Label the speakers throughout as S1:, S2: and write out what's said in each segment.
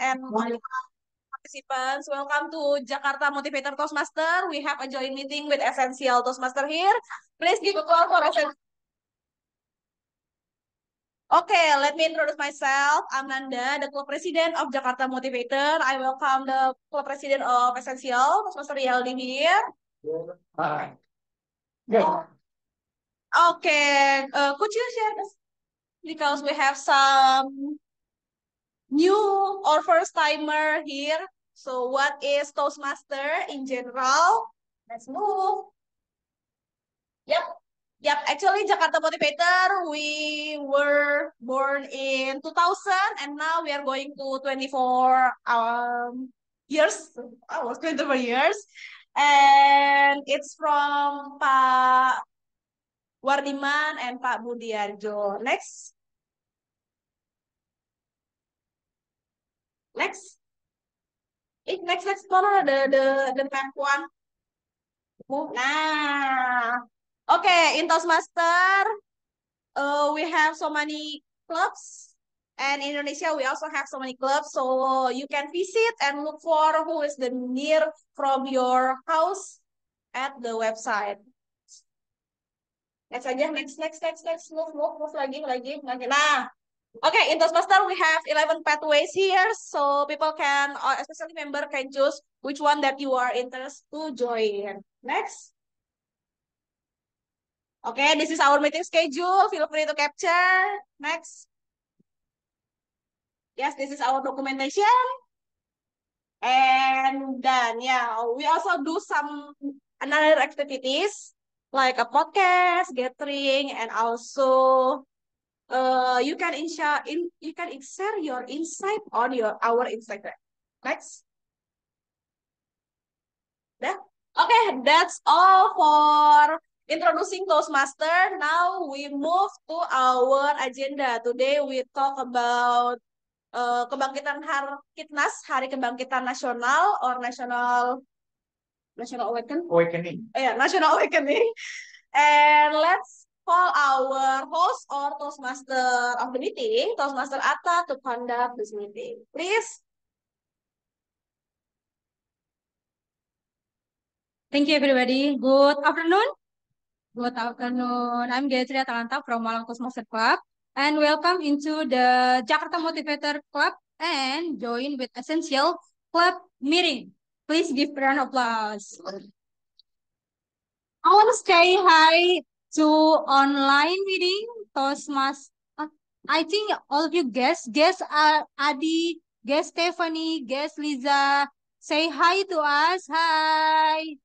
S1: and participants. Welcome to Jakarta Motivator Toastmaster. We have a joint meeting with Essential Toastmaster here. Please give a call for Essential. Okay, let me introduce myself. I'm Nanda, the club president of Jakarta Motivator. I welcome the club president of Essential, Toastmaster Yaldi here. Hi. Okay, uh, could you share this? Because we have some new or first timer here? So what is Toastmaster in general? Let's move. Yep. Yep, actually Jakarta Motivator, we were born in 2000 and now we are going to 24 um, years, was 24 years. And it's from Pak Wardiman and Pak Budiarjo. Next. Next. Eh, next, next, follow the, the, the map one. Move. Nah. Okay, in Master, uh, we have so many clubs. And in Indonesia, we also have so many clubs. So you can visit and look for who is the near from your house at the website. Next aja, next, next, next, next, move, move, move lagi, lagi, lagi. Nah, Okay, in Toastmaster, we have 11 pathways here, so people can, especially member can choose which one that you are interested to join. Next. Okay, this is our meeting schedule. Feel free to capture. Next. Yes, this is our documentation. And then, yeah, we also do some another activities like a podcast, gathering, and also uh, you can insha in, you can share your insight
S2: on your our Instagram. Next. Yeah.
S1: okay. That's all for introducing Toastmaster. Now we move to our agenda. Today we talk about uh, kebangkitan Har Kitnas, Hari Kebangkitan Nasional or National National Awakening.
S2: Awakening. yeah, oh
S1: ya, National Awakening. And let's call our host or Toastmaster of the meeting, Toastmaster Atta, to conduct this meeting. Please.
S3: Thank you, everybody. Good afternoon. Good afternoon. I'm Gayatri Atalanta from Malang Toastmaster Club. And welcome into the Jakarta Motivator Club and join with Essential Club meeting. Please give round of applause. I want to say hi to online meeting Toastmas. Uh, I think all of you guests, guests are uh, Adi, guest Stephanie, guest Lisa. Say hi to us. Hi.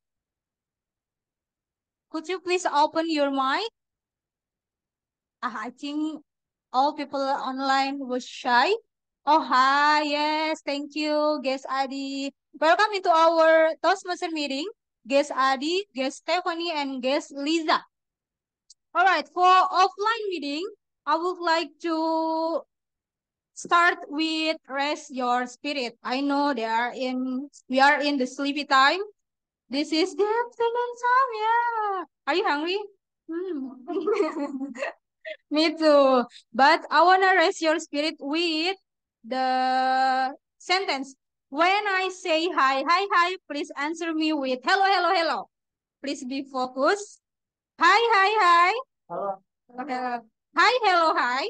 S3: Could you please open your mic? Uh, I think all people online were shy. Oh, hi. Yes, thank you, guest Adi. Welcome into our Toastmaster meeting, guest Adi, guest Stephanie, and guest Lisa. All right, for offline meeting, I would like to start with rest your spirit. I know they are in we are in the sleepy time. This is the afternoon time, yeah. Are you hungry? Mm. Me too. But I wanna rest your spirit with the sentence. When I say hi, hi, hi, please answer me with hello, hello, hello. Please be focused. Hi, hi, hi. Hello. Hi, hello, hi.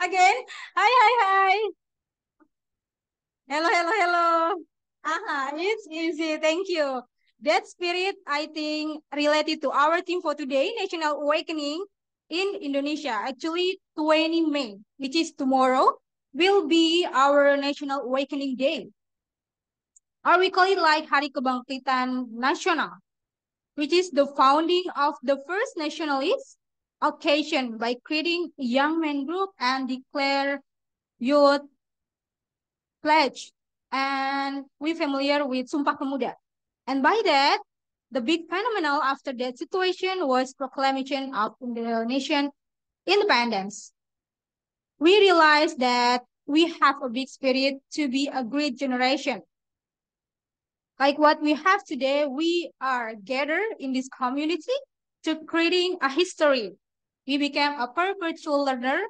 S3: Again. Hi, hi, hi. Hello, hello, hello. Aha, uh -huh. it's easy. Thank you. That spirit, I think, related to our team for today, National Awakening in Indonesia. Actually, 20 May, which is tomorrow, will be our National Awakening Day. Or we call it like Hari Kebangkitan Nasional which is the founding of the first nationalist occasion by creating a young men group and declare youth pledge. And we familiar with Sumpah Pemuda. And by that, the big phenomenon after that situation was proclamation of Indonesian independence. We realized that we have a big spirit to be a great generation like what we have today, we are gathered in this community to creating a history. We became a perpetual learner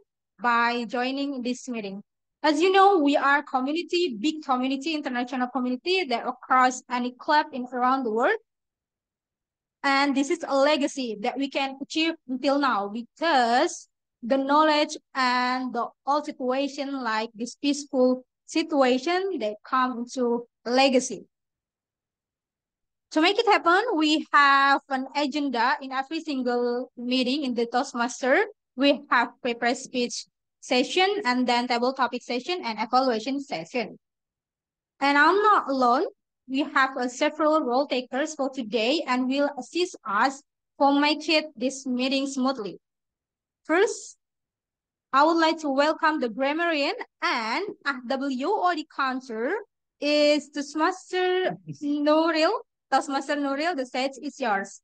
S3: by joining this meeting. As you know, we are community, big community, international community that across any club in around the world. And this is a legacy that we can achieve until now because the knowledge and the all situation like this peaceful situation, they come into legacy. To make it happen, we have an agenda in every single meeting in the Toastmaster. We have paper speech session and then table topic session and evaluation session. And I'm not alone. We have uh, several role takers for today and will assist us for making this meeting smoothly. First, I would like to welcome the grammarian and or the counter is the master Nuril Toastmaster Nuril, the stage is yours.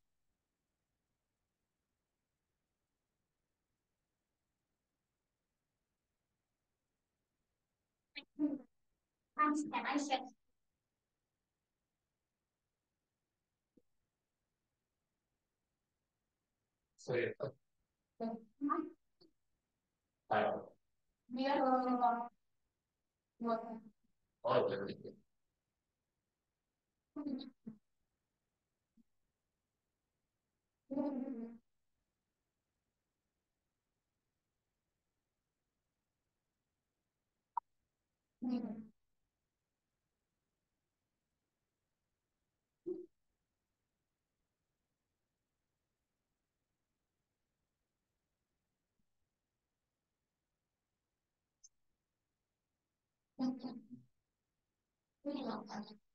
S2: So, yeah. I oh, We are going about Oh, 嗯嗯嗯嗯嗯。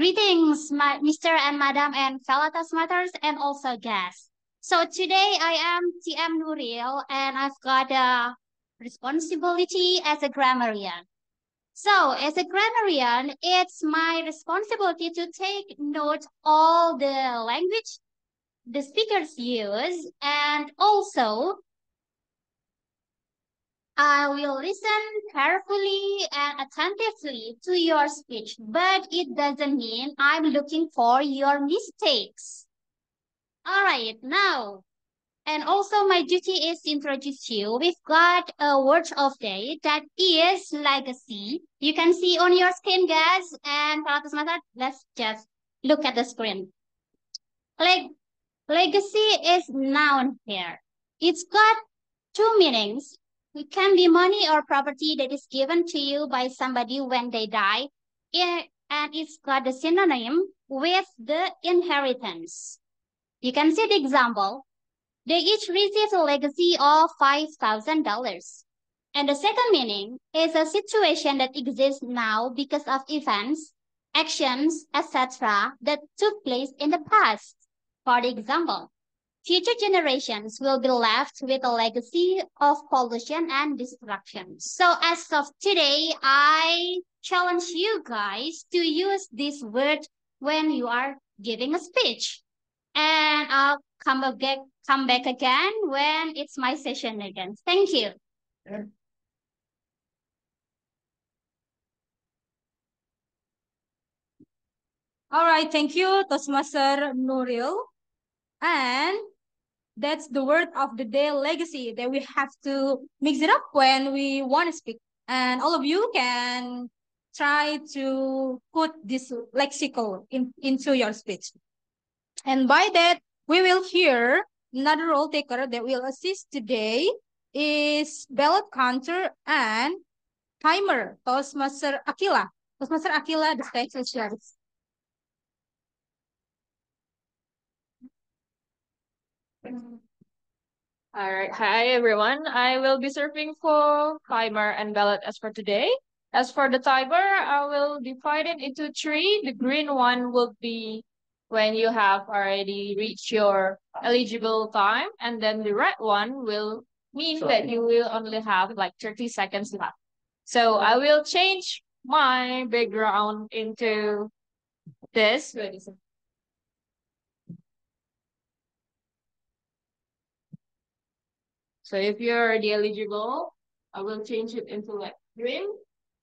S4: Greetings, Mr. and Madam and fellow matters, and also guests. So today I am TM Nuril and I've got a responsibility as a grammarian. So as a grammarian, it's my responsibility to take note all the language the speakers use and also I uh, will listen carefully and attentively to your speech, but it doesn't mean I'm looking for your mistakes. All right, now. And also my duty is to introduce you. We've got a word of day that is legacy. You can see on your screen, guys. And let's just look at the screen. Like legacy is noun here. It's got two meanings it can be money or property that is given to you by somebody when they die. It, and it's got the synonym with the inheritance. You can see the example. They each receive a legacy of $5,000. And the second meaning is a situation that exists now because of events, actions, etc. that took place in the past. For example, Future generations will be left with a legacy of pollution and destruction. So as of today, I challenge you guys to use this word when you are giving a speech. And I'll come back, come back again when it's my session again. Thank you. Yeah. All right, thank you,
S3: Toastmaster Nuril. And that's the word of the day legacy that we have to mix it up when we want to speak. And all of you can try to put this lexical in, into your speech. And by that, we will hear another role taker that will assist today is ballot counter and timer, Toastmaster Akila. Toastmaster Akila, the stage is yours.
S5: All right. Hi, everyone. I will be serving for timer and ballot as for today. As for the timer, I will divide it into three. The green one will be when you have already reached your eligible time. And then the red one will mean Sorry. that you will only have like 30 seconds left. So I will change my background into this. Wait So if you're already eligible, I will change it into like green.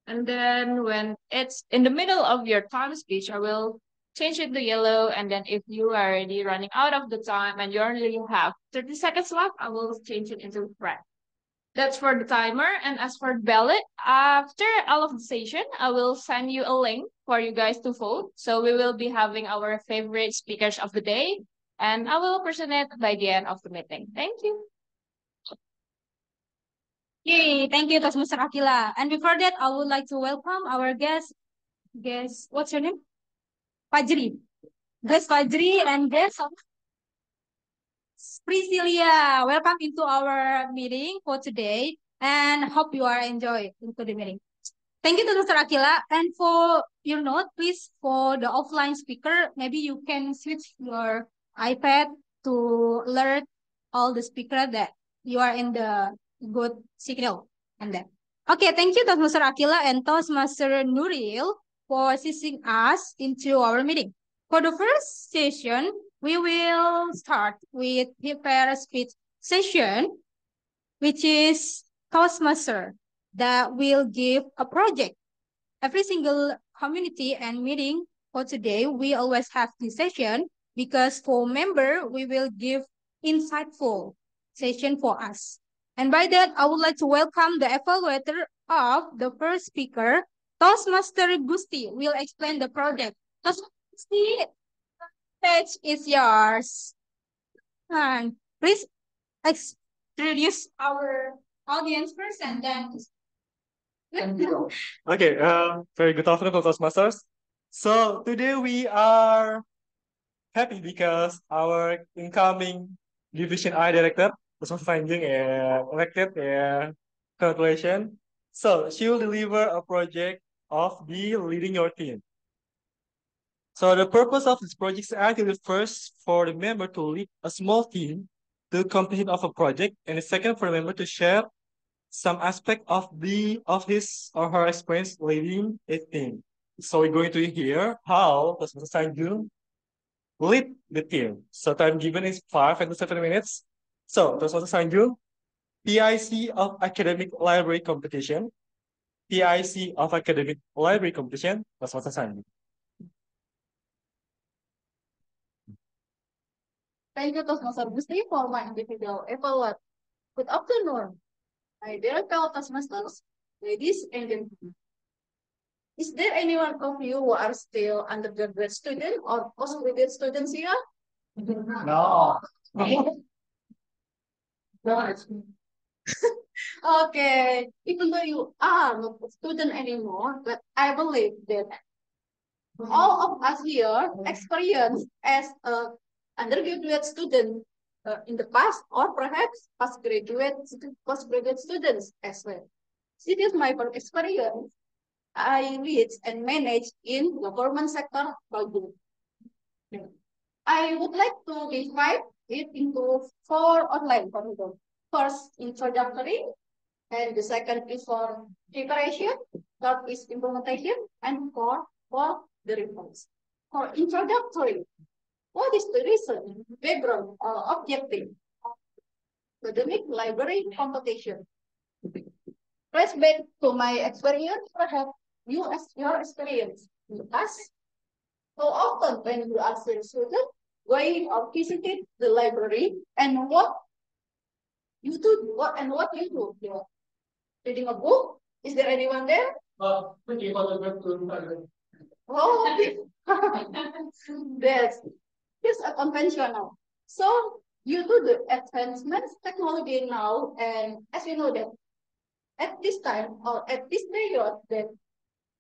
S5: And then when it's in the middle of your time speech, I will change it to yellow. And then if you are already running out of the time and you only have 30 seconds left, I will change it into red. That's for the timer. And as for the ballot, after all of the session, I will send you a link for you guys to vote. So we will be having our favorite speakers of the day. And I will present it by the end of the meeting. Thank you. Yay, thank you, Tasmuster Akila. And before that, I would like to welcome
S3: our guest, guest, what's your name? Fajri. Guest Fajri and guest Priscilia. Welcome into our meeting for today and hope you are enjoying into the meeting. Thank you to Dr. Akila. And for your note, please, for the offline speaker, maybe you can switch your iPad to alert all the speaker that you are in the good signal and that. Okay, thank you Toastmaster Akila and Toastmaster Nuril for assisting us into our meeting. For the first session, we will start with prepare speech session, which is Toastmaster that will give a project. Every single community and meeting for today, we always have this session because for member, we will give insightful session for us. And by that, I would like to welcome the evaluator of the first speaker, Toastmaster Gusti will explain the project. Toastmaster stage is yours. And please introduce our audience first, and then.
S2: okay,
S6: um, very good afternoon, Toastmasters. So today we are happy because our incoming division I director, also finding a elected, a calculation. So she'll deliver a project of the leading your team. So the purpose of this project is actually first for the member to lead a small team to completion of a project, and the second for the member to share some aspect of the of his or her experience leading a team. So we're going to hear how Professor Sanjun lead the team. So time given is five and seven minutes. So there's also Sanjung, PIC of academic library competition, PIC of academic library competition, that's what Sanjung.
S2: Thank you, Toastmaster Gusti, for my individual evaluate. Good afternoon, my dear fellow Toastmasters, ladies and gentlemen. Is there anyone of you who are still undergraduate student or postgraduate students here? No. okay, even though you are not a student anymore, but I believe that all of us here experience as a undergraduate student uh, in the past or perhaps postgraduate postgraduate students as well. This is my experience. I lead and manage in government sector project. I would like to divide it into four online corridors. First, introductory, and the second is for preparation, third is implementation, and fourth for the results. For introductory, what is the reason, background, or objective of academic library competition? Press back to my experience, perhaps you as your experience in class. how often when you ask a student, going or visited the library and what you do what and what you do you know? reading a book is there anyone there oh that's it's a conventional so you do the advancements technology now and as you know that at this time or at this period that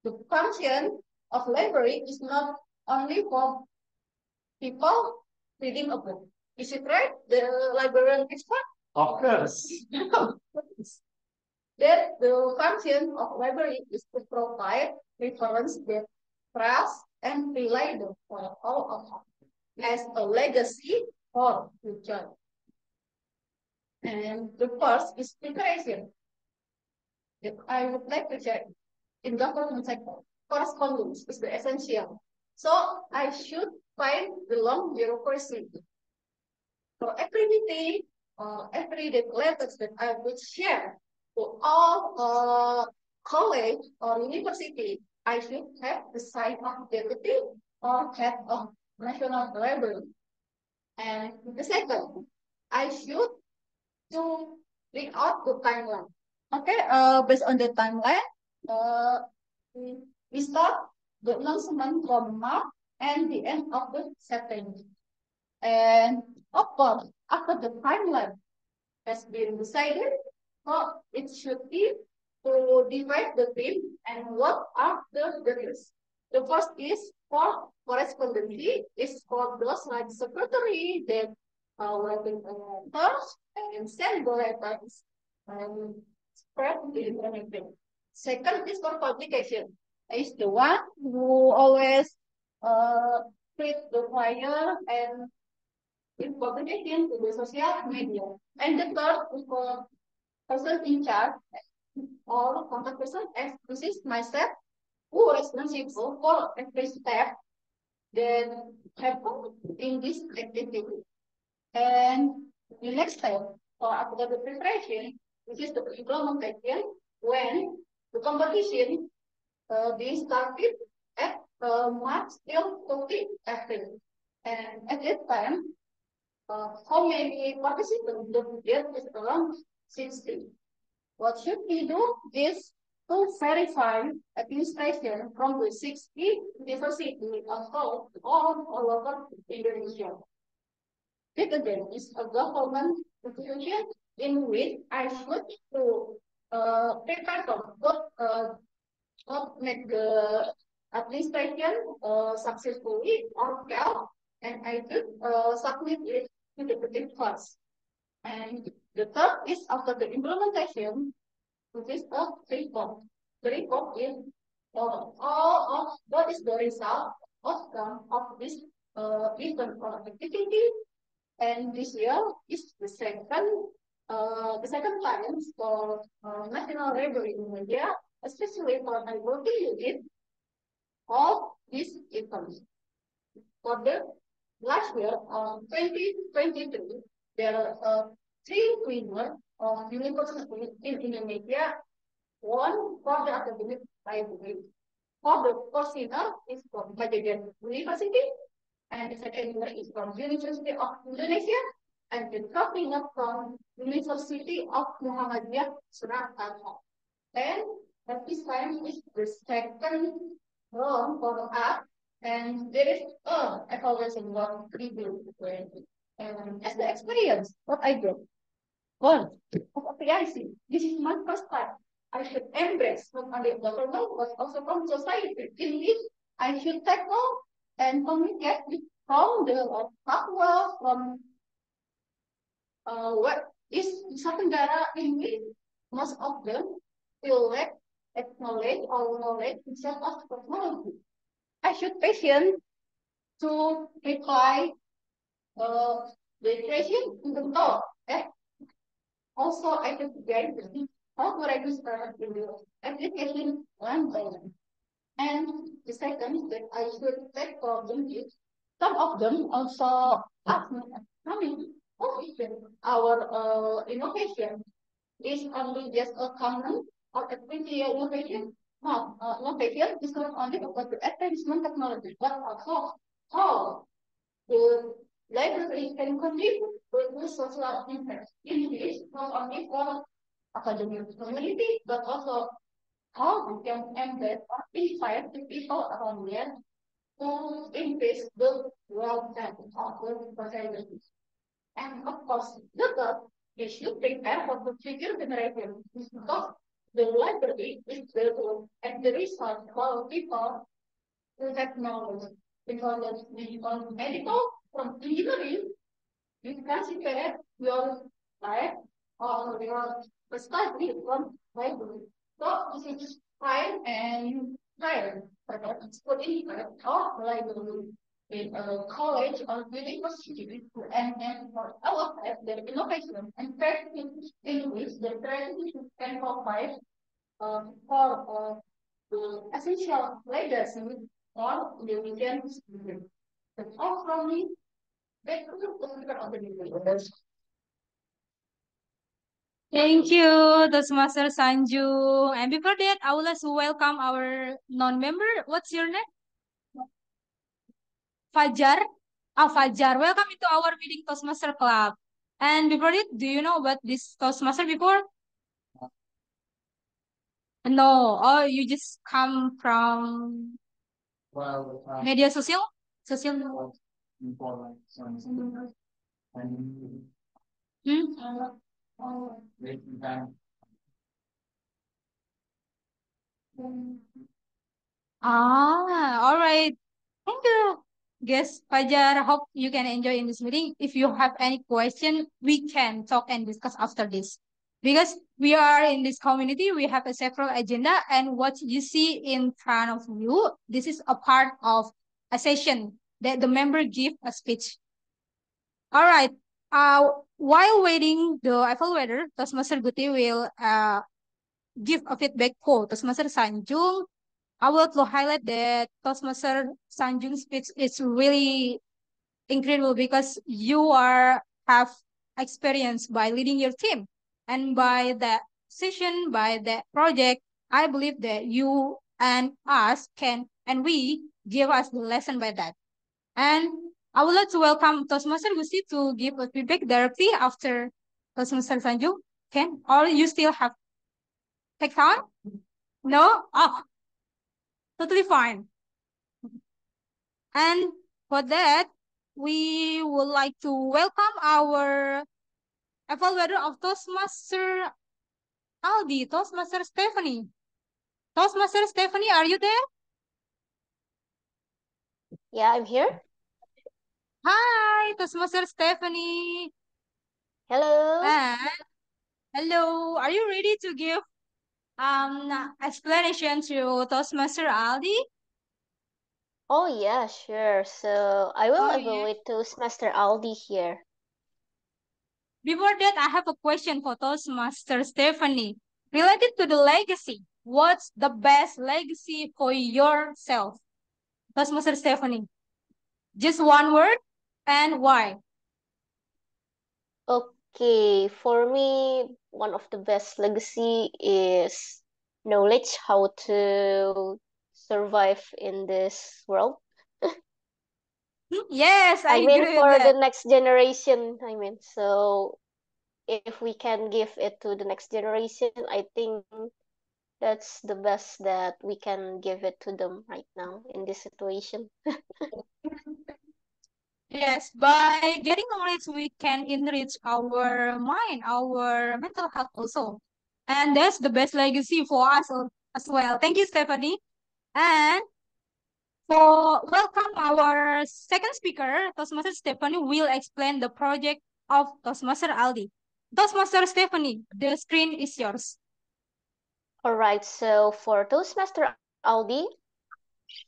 S2: the function of library is not only for people reading a book. Is it right? The librarian is what? Of course. that the function of library is to provide reference that trust and reliable for all of us as a legacy for future. And the first is preparation. I would like to check in government cycle correspondence is the essential. So I should find zero bureaucracy. So every meeting or day uh, letters that I would share to all uh, college or university, I should have the sign of deputy or head of national level. And the second, I should to bring out the timeline. Okay, uh, based on the timeline, uh, we start the announcement from March and the end of the setting. And of course, after the timeline has been decided, so it should be to divide the team and work out the details. The first is for correspondently is for those like secretary that uh, writing letters uh, and send the letters and spread the information. Second is for publication. Is the one who always uh, treat the choir and important again to the social media. And the third is for person in charge or contact person as this is myself who responsible for every step that happen in this activity. And the next step for after the preparation, which is the implementation when the competition uh, being started uh, much ill cooking acting. And at that time, uh, how many participants do there is around 60. What should we do is to verify administration from the 60 university across all over Indonesia. Pitaden is a government institution in which I should to uh, prepare for what, uh, make the application uh, successfully on cloud and I will uh, submit it to the project first. And the third is after the implementation, which is a report. The report is uh, all of what is the result, of this uh, different activity. And this year is the second uh, the second time for uh, national regulatory media, especially for IoT unit of this information. For the last year, on uh, 2023, there are uh, three winners of University in Indonesia, one for the academic library. For the first winner is from Bajajan University, and the second winner is from University of Indonesia, and the third winner from University of Muhammadiyah Surakarta. And at this time is the second wrong bottom up, and there is, oh, I always in one review. And as the experience, what I did. One, of appreciation. This is my first time. I should embrace not only government, but also from society. In this, I should tackle and communicate with from the of Papua, from uh, what is Nusa Tenggara English, most of them feel like acknowledge or knowledge itself of technology. I should patient to reply uh, the question in the talk. Eh? Also, I should guide the how could I use the application one by one. And the second is that I should take problem is some of them also ask me, I mean, our uh, innovation is only just a common or uh, a 20 year innovation, not, uh, not a not only about the advancement technology, but also how the library can contribute to the social impact in this, not only for academic community, but also how we can embed or inspire the people around there to increase the world that of the society. And of course, the we should prepare for the future generation because the library is the room and the resource for people who have knowledge. Because we on medical from theory, you can prepare your life or your perspective from library. So this is trial and trial, but it's for the library in a uh, college or university and then for all of their innovation and practice in which the tradition can provide uh, for uh, essential legacy for the region students. And all from me, back to the
S3: Thank you, Toastmaster Sanju. And before that, I would like to welcome our non-member. What's your name? Fajar. Ah, Fajar. Welcome to our meeting Toastmaster Club. And before it, do you know about this Toastmaster before? No. Oh, you just come from
S2: well, uh, media sosial? Sosial? Hmm?
S3: Ah, all right. Thank you. Guess, Fajar. Hope you can enjoy in this meeting. If you have any question, we can talk and discuss after this. Because we are in this community, we have a several agenda and what you see in front of you, this is a part of a session that the member give a speech. All right. Uh, while waiting the evaluator, Toastmaster Guti will uh, give a feedback poll. Toastmaster Sanjung I would to highlight that Toastmaster Sanjung's speech is really incredible because you are have experience by leading your team. And by that session, by that project, I believe that you and us can, and we give us the lesson by that. And I would like to welcome Toastmaster Gusi to give a feedback directly after Toastmaster Sanjung. Can, or you still have take time? No? Oh, totally fine. And for that, we would like to welcome our evaluator of Toastmaster Aldi, Toastmaster Stephanie. Toastmaster Stephanie, are you there?
S7: Yeah, I'm here.
S3: Hi, Toastmaster Stephanie. Hello. hello, are you ready to give um, explanation to Toastmaster
S7: Ali? Oh yeah, sure. So I will oh, go yeah. with Toastmaster Aldi here.
S3: Before that, I have a question for Toastmaster Stephanie. Related to the legacy, what's the best legacy for yourself? Toastmaster Stephanie. Just one word and
S7: why? Okay. Oh, Okay, for me, one of the best legacy is knowledge how to survive in this world. yes, I, I mean for that. the next generation. I mean, so if we can give it to the next generation, I think that's the best that we can give it to them right now in this situation. Yes,
S3: by getting knowledge, we can enrich our mind, our mental health also. And that's the best legacy for us as well. Thank you, Stephanie. And for welcome our second speaker, Toastmaster Stephanie will explain the project of Toastmaster Aldi. Toastmaster Stephanie, the
S7: screen is yours. All right, so for Toastmaster Aldi,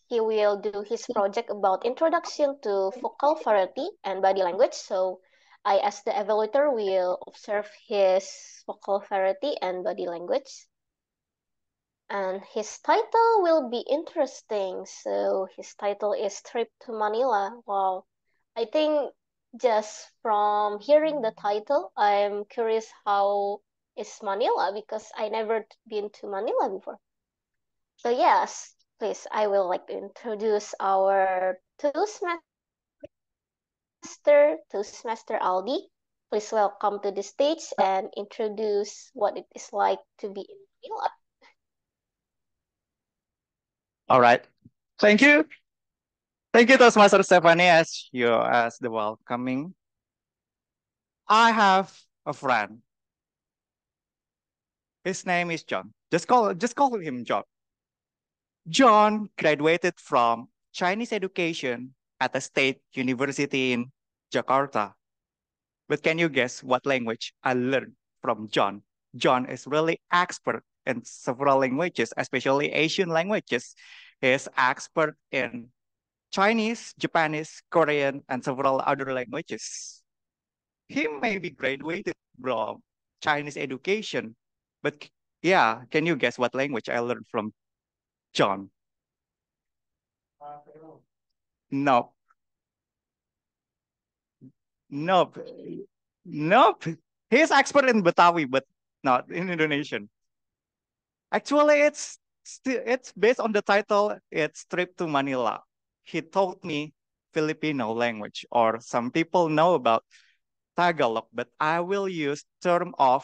S7: he will do his project about introduction to vocal variety and body language. So I, as the evaluator, will observe his vocal variety and body language. And his title will be interesting. So his title is Trip to Manila. Wow. I think just from hearing the title, I'm curious how is Manila because I never been to Manila before. So yes, please, I will like introduce our Toastmaster, Toastmaster Aldi. Please welcome to the stage and introduce what it is like to be in Manila.
S8: All right. Thank you. Thank you, Toastmaster Stephanie, as you as the welcoming. I have a friend. His name is John. Just call just call him John. John graduated from Chinese education at a state university in Jakarta. But can you guess what language I learned from John? John is really expert in several languages, especially Asian languages. He is expert in Chinese, Japanese, Korean, and several other languages. He may be graduated from Chinese education, but yeah, can you guess what language I learned from John? Nope. Nope. Nope. He's expert in Batawi, but not in Indonesian. Actually, it's it's based on the title. It's trip to Manila. He taught me Filipino language, or some people know about Tagalog, but I will use term of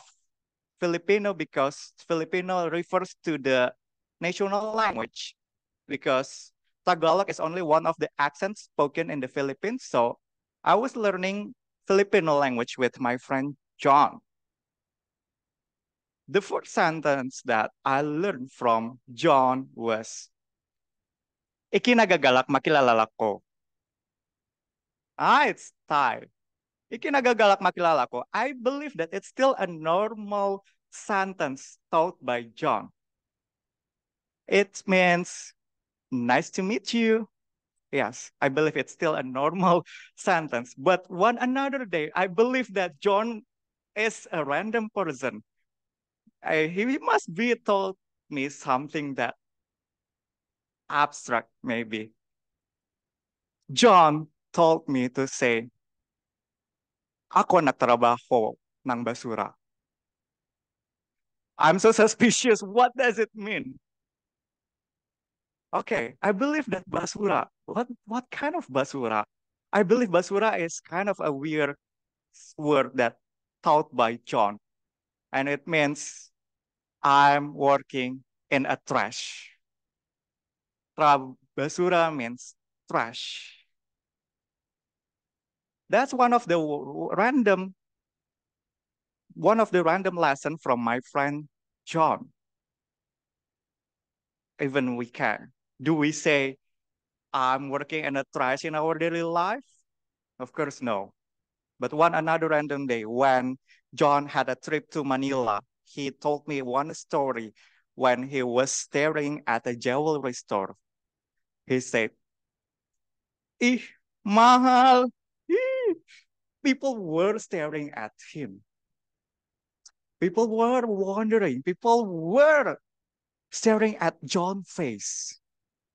S8: Filipino because Filipino refers to the national language because Tagalog is only one of the accents spoken in the Philippines. So I was learning Filipino language with my friend John. The first sentence that I learned from John was, Ikinagagalak makilalalak ko. Ah, it's Thai. Ikinagagalak makilala ko. I believe that it's still a normal sentence taught by John. It means nice to meet you. Yes, I believe it's still a normal sentence. But one another day, I believe that John is a random person. I, he must be told me something that abstract, maybe. John told me to say, ako nagtrabaho ng basura. I'm so suspicious. What does it mean? Okay, I believe that basura. What what kind of basura? I believe basura is kind of a weird word that taught by John, and it means I'm working in a trash. Tra basura means trash. That's one of the random one of the random lesson from my friend John. Even we can do we say, I'm working and a thrice in our daily life? Of course, no. But one another random day, when John had a trip to Manila, he told me one story when he was staring at a jewelry store. He said, Ih, mahal. People were staring at him. People were wondering. People were staring at John's face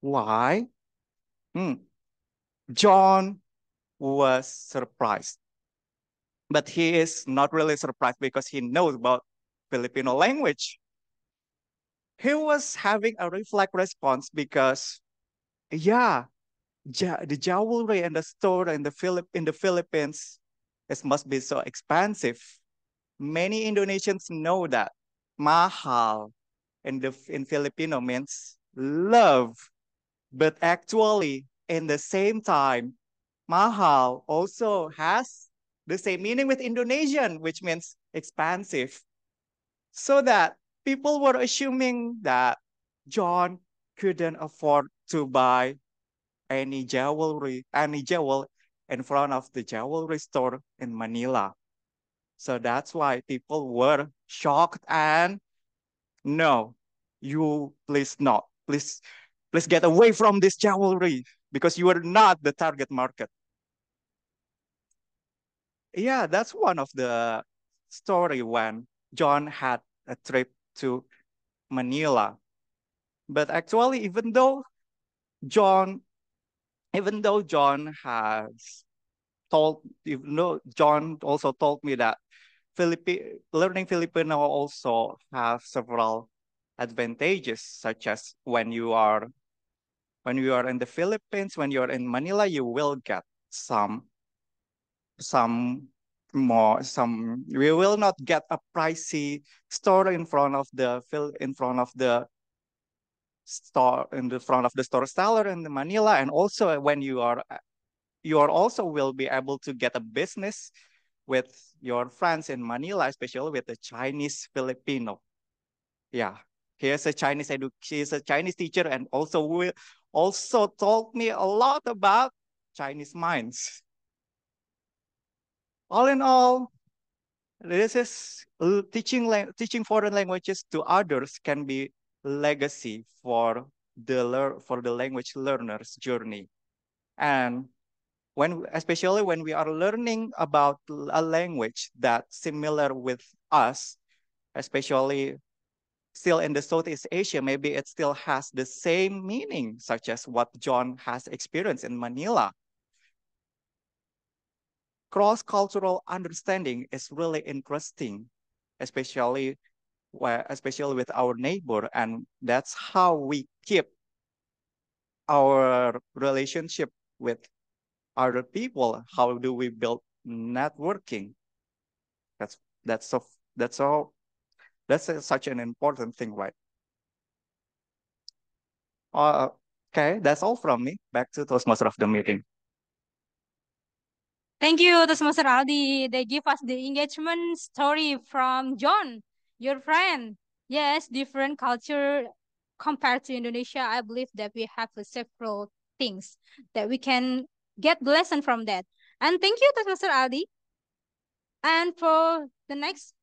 S8: why hmm, John was surprised. But he is not really surprised because he knows about Filipino language. He was having a reflex response because, yeah, ja the jewelry and the store in the, Philipp in the Philippines it must be so expensive. Many Indonesians know that. Mahal in, the, in Filipino means love but actually, in the same time, mahal also has the same meaning with Indonesian, which means expansive. So that people were assuming that John couldn't afford to buy any jewelry, any jewel in front of the jewelry store in Manila. So that's why people were shocked and no, you please not. Please Please get away from this jewelry because you are not the target market. Yeah, that's one of the story when John had a trip to Manila. But actually, even though John, even though John has told, even though John also told me that Philippi, learning Filipino also have several advantages, such as when you are when you are in the Philippines, when you are in Manila, you will get some, some more, some. We will not get a pricey store in front of the fill in front of the store in the front of the store seller in Manila, and also when you are, you are also will be able to get a business with your friends in Manila, especially with the Chinese Filipino. Yeah, he is a Chinese edu- He is a Chinese teacher and also will, also told me a lot about Chinese minds. All in all, this is uh, teaching, teaching foreign languages to others can be legacy for the, for the language learner's journey. And when, especially when we are learning about a language that's similar with us, especially still in the Southeast Asia, maybe it still has the same meaning, such as what John has experienced in Manila. Cross-cultural understanding is really interesting, especially especially with our neighbor, and that's how we keep our relationship with other people. How do we build networking? That's that's so that's all. That's a, such an important thing, right? Uh, okay, that's all from me. Back to Toastmaster of the meeting.
S3: Thank you, Toastmaster Aldi. They give us the engagement story from John, your friend. Yes, different culture compared to Indonesia. I believe that we have several things that we can get the lesson from that. And thank you, Toastmaster Aldi. And for the next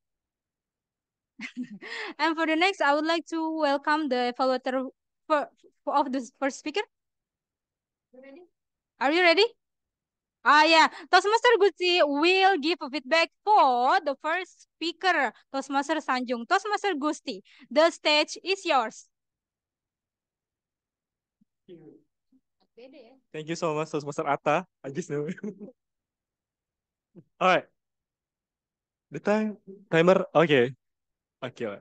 S3: and for the next, I would like to welcome the evaluator for, for of the first speaker. ready? Are you ready? Ah, yeah. Toastmaster Gucci will give a feedback for the first speaker, Toastmaster Sanjung. Toastmaster Gusti, the stage is yours.
S6: Thank you, Thank you so much, Toastmaster Atta. I just know. All right. The time timer. Okay. Okay.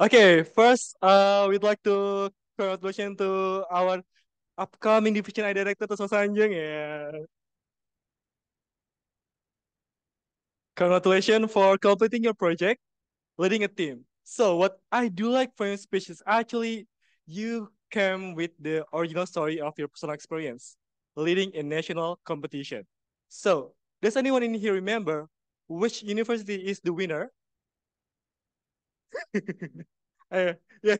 S6: Okay, first, uh, we'd like to congratulate to our upcoming division I director Tosmo Sanjung. Yeah. Congratulations for completing your project, leading a team. So what I do like from your speech is actually you came with the original story of your personal experience, leading a national competition. So does anyone in here remember which university is the winner uh, yeah.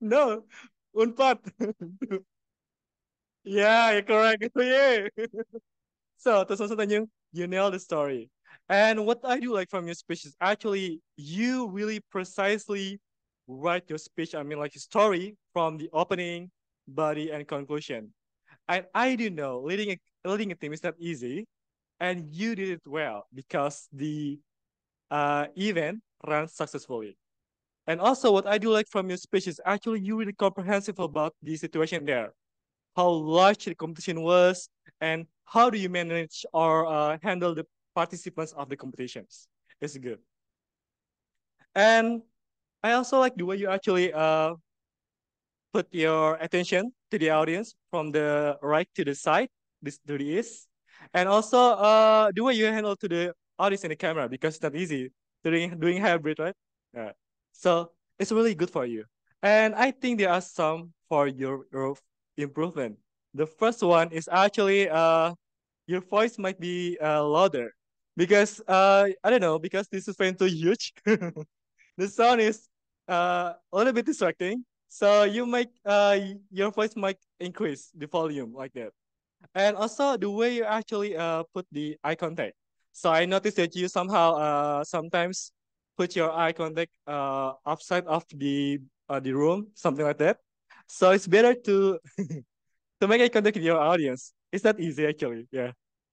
S6: No, unpat. yeah, you're correct. yeah. so, terus the yung you nailed the story. And what I do like from your speech is actually you really precisely write your speech. I mean, like your story from the opening, body, and conclusion. And I do know leading a, leading a team is not easy, and you did it well because the uh, event run successfully. And also what I do like from your speech is actually you really comprehensive about the situation there. How large the competition was and how do you manage or uh, handle the participants of the competitions. It's good. And I also like the way you actually uh, put your attention to the audience from the right to the side, this to the east. And also uh, the way you handle to the audience and the camera because it's not easy doing doing hybrid, right? Yeah. So it's really good for you. And I think there are some for your, your improvement. The first one is actually uh your voice might be uh, louder because uh I don't know because this is too huge. the sound is uh a little bit distracting. So you might uh your voice might increase the volume like that. And also the way you actually uh put the eye contact. So I noticed that you somehow uh, sometimes put your eye contact uh, outside of the uh, the room, something like that. So it's better to to make eye contact with your audience. It's not easy actually. Yeah.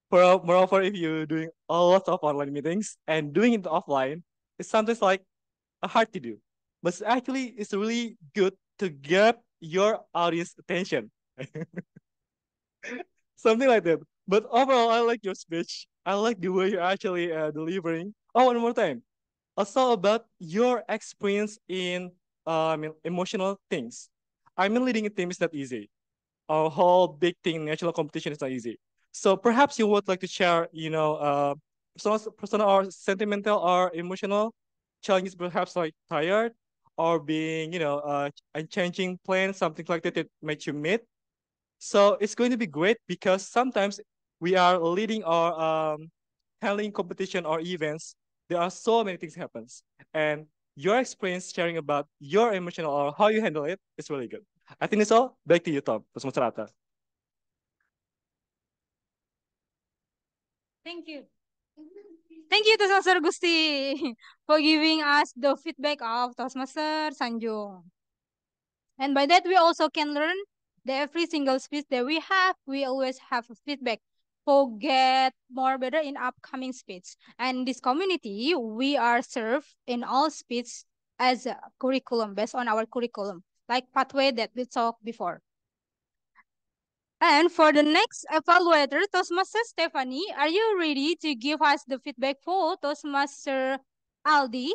S6: For, moreover, if you're doing a lot of online meetings and doing it offline, it's sometimes like hard to do. But actually, it's really good to get your audience attention. something like that. But overall, I like your speech. I like the way you're actually uh, delivering. Oh, one more time. Also about your experience in um, emotional things. I mean, leading a team is not easy. A whole big thing, national competition is not easy. So perhaps you would like to share, you know, uh, personal, personal or sentimental or emotional challenges, perhaps like tired or being, you know, uh, changing plans, something like that that makes you meet. So it's going to be great because sometimes we are leading or um, handling competition or events, there are so many things happens. And your experience sharing about your emotional or how you handle it is really good. I think that's all. Back to you, Tom. Terus
S2: Thank you.
S3: Thank you, Toastmaster Gusti, for giving us the feedback of Toastmaster Sanjung. And by that, we also can learn that every single speech that we have, we always have feedback forget more better in upcoming speech. And this community, we are served in all speech as a curriculum based on our curriculum, like pathway that we talked before. And for the next evaluator, Toastmaster Stephanie, are you ready to give us the feedback for Toastmaster Aldi?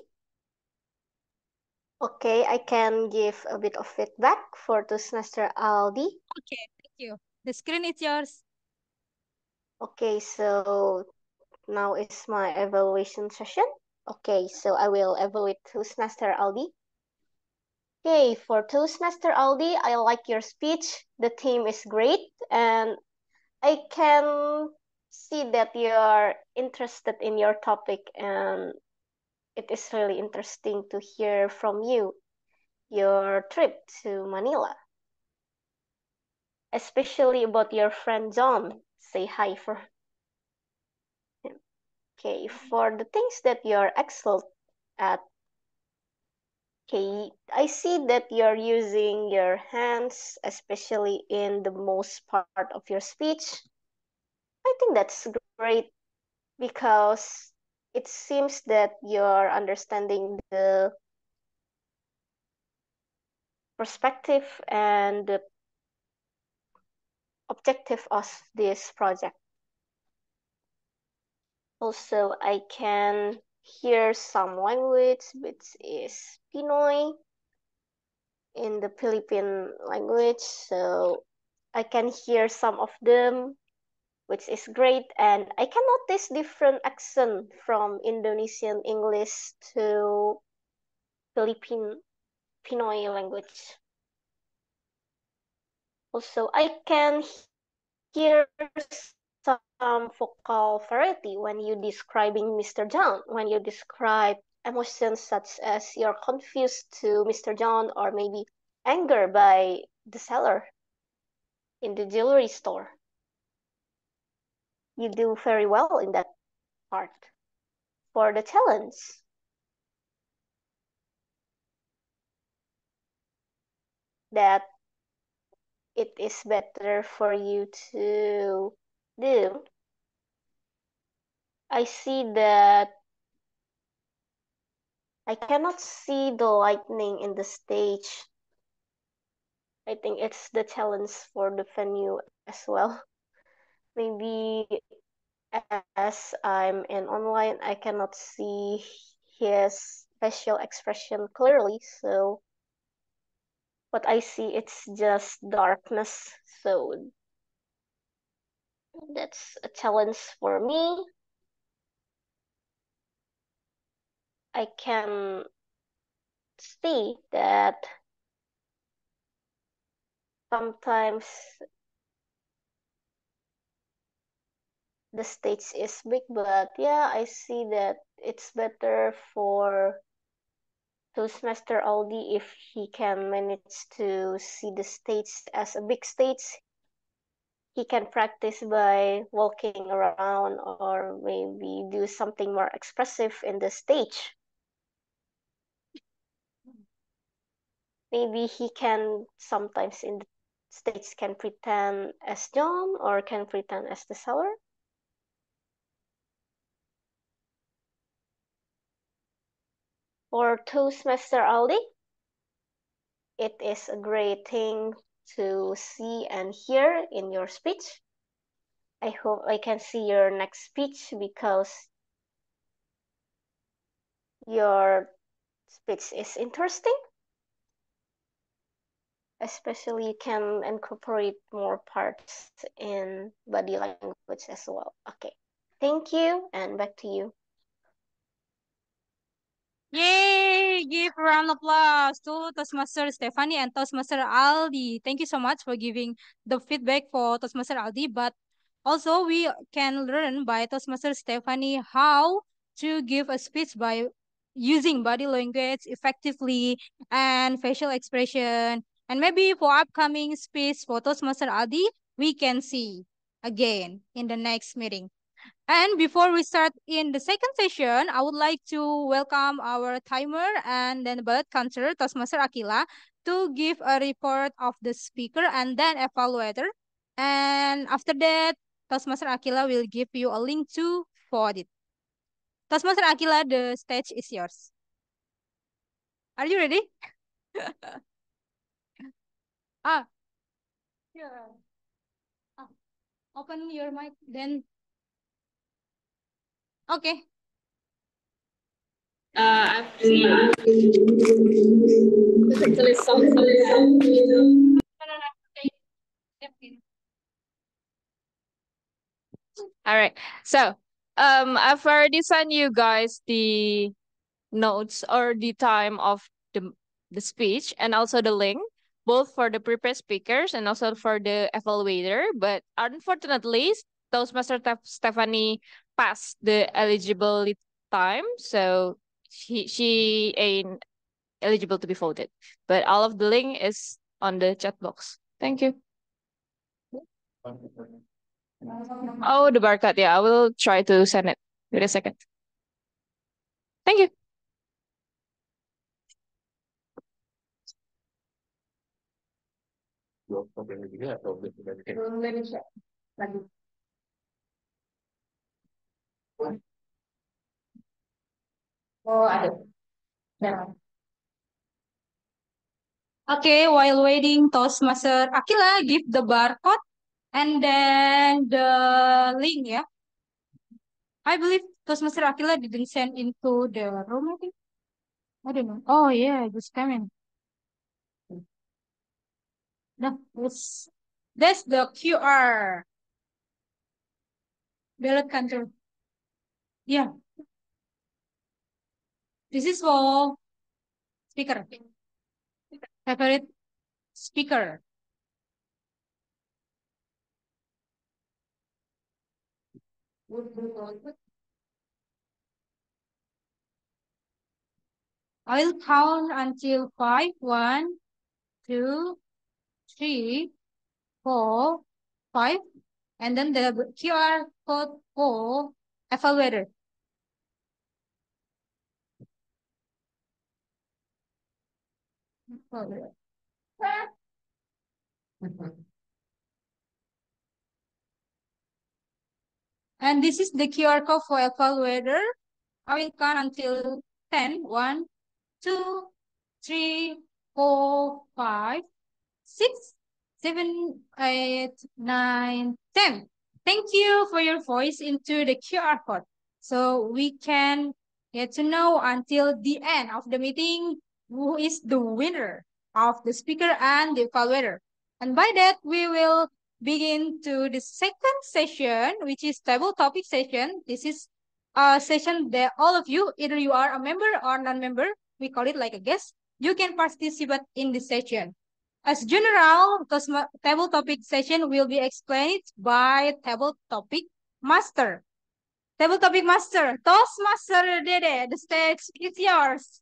S7: Okay, I can give a bit of feedback for Toastmaster Aldi. Okay, thank you. The screen is yours. Okay, so now is my evaluation session. Okay, so I will evaluate semester Aldi. Okay, for semester Aldi, I like your speech. The theme is great, and I can see that you are interested in your topic, and it is really interesting to hear from you your trip to Manila, especially about your friend John say hi for him. Okay, mm-hmm. for the things that you're excellent at, okay, I see that you're using your hands, especially in the most part of your speech. I think that's great because it seems that you're understanding the perspective and the objective of this project. Also, I can hear some language, which is Pinoy in the Philippine language. So I can hear some of them, which is great. And I can notice different accent from Indonesian English to Philippine Pinoy language. Also, I can hear some vocal variety when you describing Mr. John, when you describe emotions such as you're confused to Mr. John or maybe anger by the seller in the jewelry store. You do very well in that part. For the talents, that it is better for you to do. I see that I cannot see the lightning in the stage. I think it's the challenge for the venue as well. Maybe as I'm in online, I cannot see his facial expression clearly, so what I see it's just darkness. So that's a challenge for me. I can see that sometimes the stage is big, but yeah, I see that it's better for to semester Aldi if he can manage to see the states as a big states. He can practice by walking around or maybe do something more expressive in the stage. Maybe he can sometimes in the states can pretend as John or can pretend as the seller. for two semester only. It is a great thing to see and hear in your speech. I hope I can see your next speech because your speech is interesting. Especially you can incorporate more parts in body language as well. Okay. Thank you and back to you. Yay! Give
S3: a round of applause to Toastmaster Stephanie and Toastmaster Aldi. Thank you so much for giving the feedback for Toastmaster Aldi. But also, we can learn by Toastmaster Stephanie how to give a speech by using body language effectively and facial expression. And maybe for upcoming speech for Toastmaster Aldi, we can see again in the next meeting. And before we start in the second session, I would like to welcome our timer and then ballot counselor, Toastmaster Akila, to give a report of the speaker and then evaluator. And after that, Toastmaster Akila will give you a link to forward it. Toastmaster Akila, the stage is yours. Are you ready? ah. Yeah. Ah. Open your mic, then
S5: Okay. Uh, All right. So, um, I've already sent you guys the notes or the time of the the speech and also the link, both for the prepared speakers and also for the evaluator. But unfortunately, Toastmaster Stephanie passed the eligibility time, so she she ain't eligible to be voted. But all of the link is on the chat box. Thank you.
S2: Oh,
S5: the barcode. Yeah, I will try to send it. Wait a second. Thank you.
S2: Belum juga atau belum Oh, ada. Nah.
S3: Okay, while waiting, Toastmaster Akila give the barcode and then the link, yeah. I believe Toastmaster Akila didn't send into the room, I think. I don't know. Oh,
S2: yeah, just coming in. Nah, this that's the QR. belakang control. Yeah. This is for speaker. Favorite speaker. I'll count until five. One, two, three,
S3: four, five. And then the QR code for evaluator.
S2: Mm-hmm. And this is the QR
S3: code for alcohol weather. I will count until 10. 1, 2, 3, 4, 5, 6, 7, 8, 9, 10. Thank you for your voice into the QR code. So we can get to know until the end of the meeting who is the winner of the speaker and the evaluator. And by that, we will begin to the second session, which is table topic session. This is a session that all of you, either you are a member or non-member, we call it like a guest, you can participate in this session. As general, table topic session will be explained by table topic master. Table topic master, Toastmaster Dede, the stage is yours.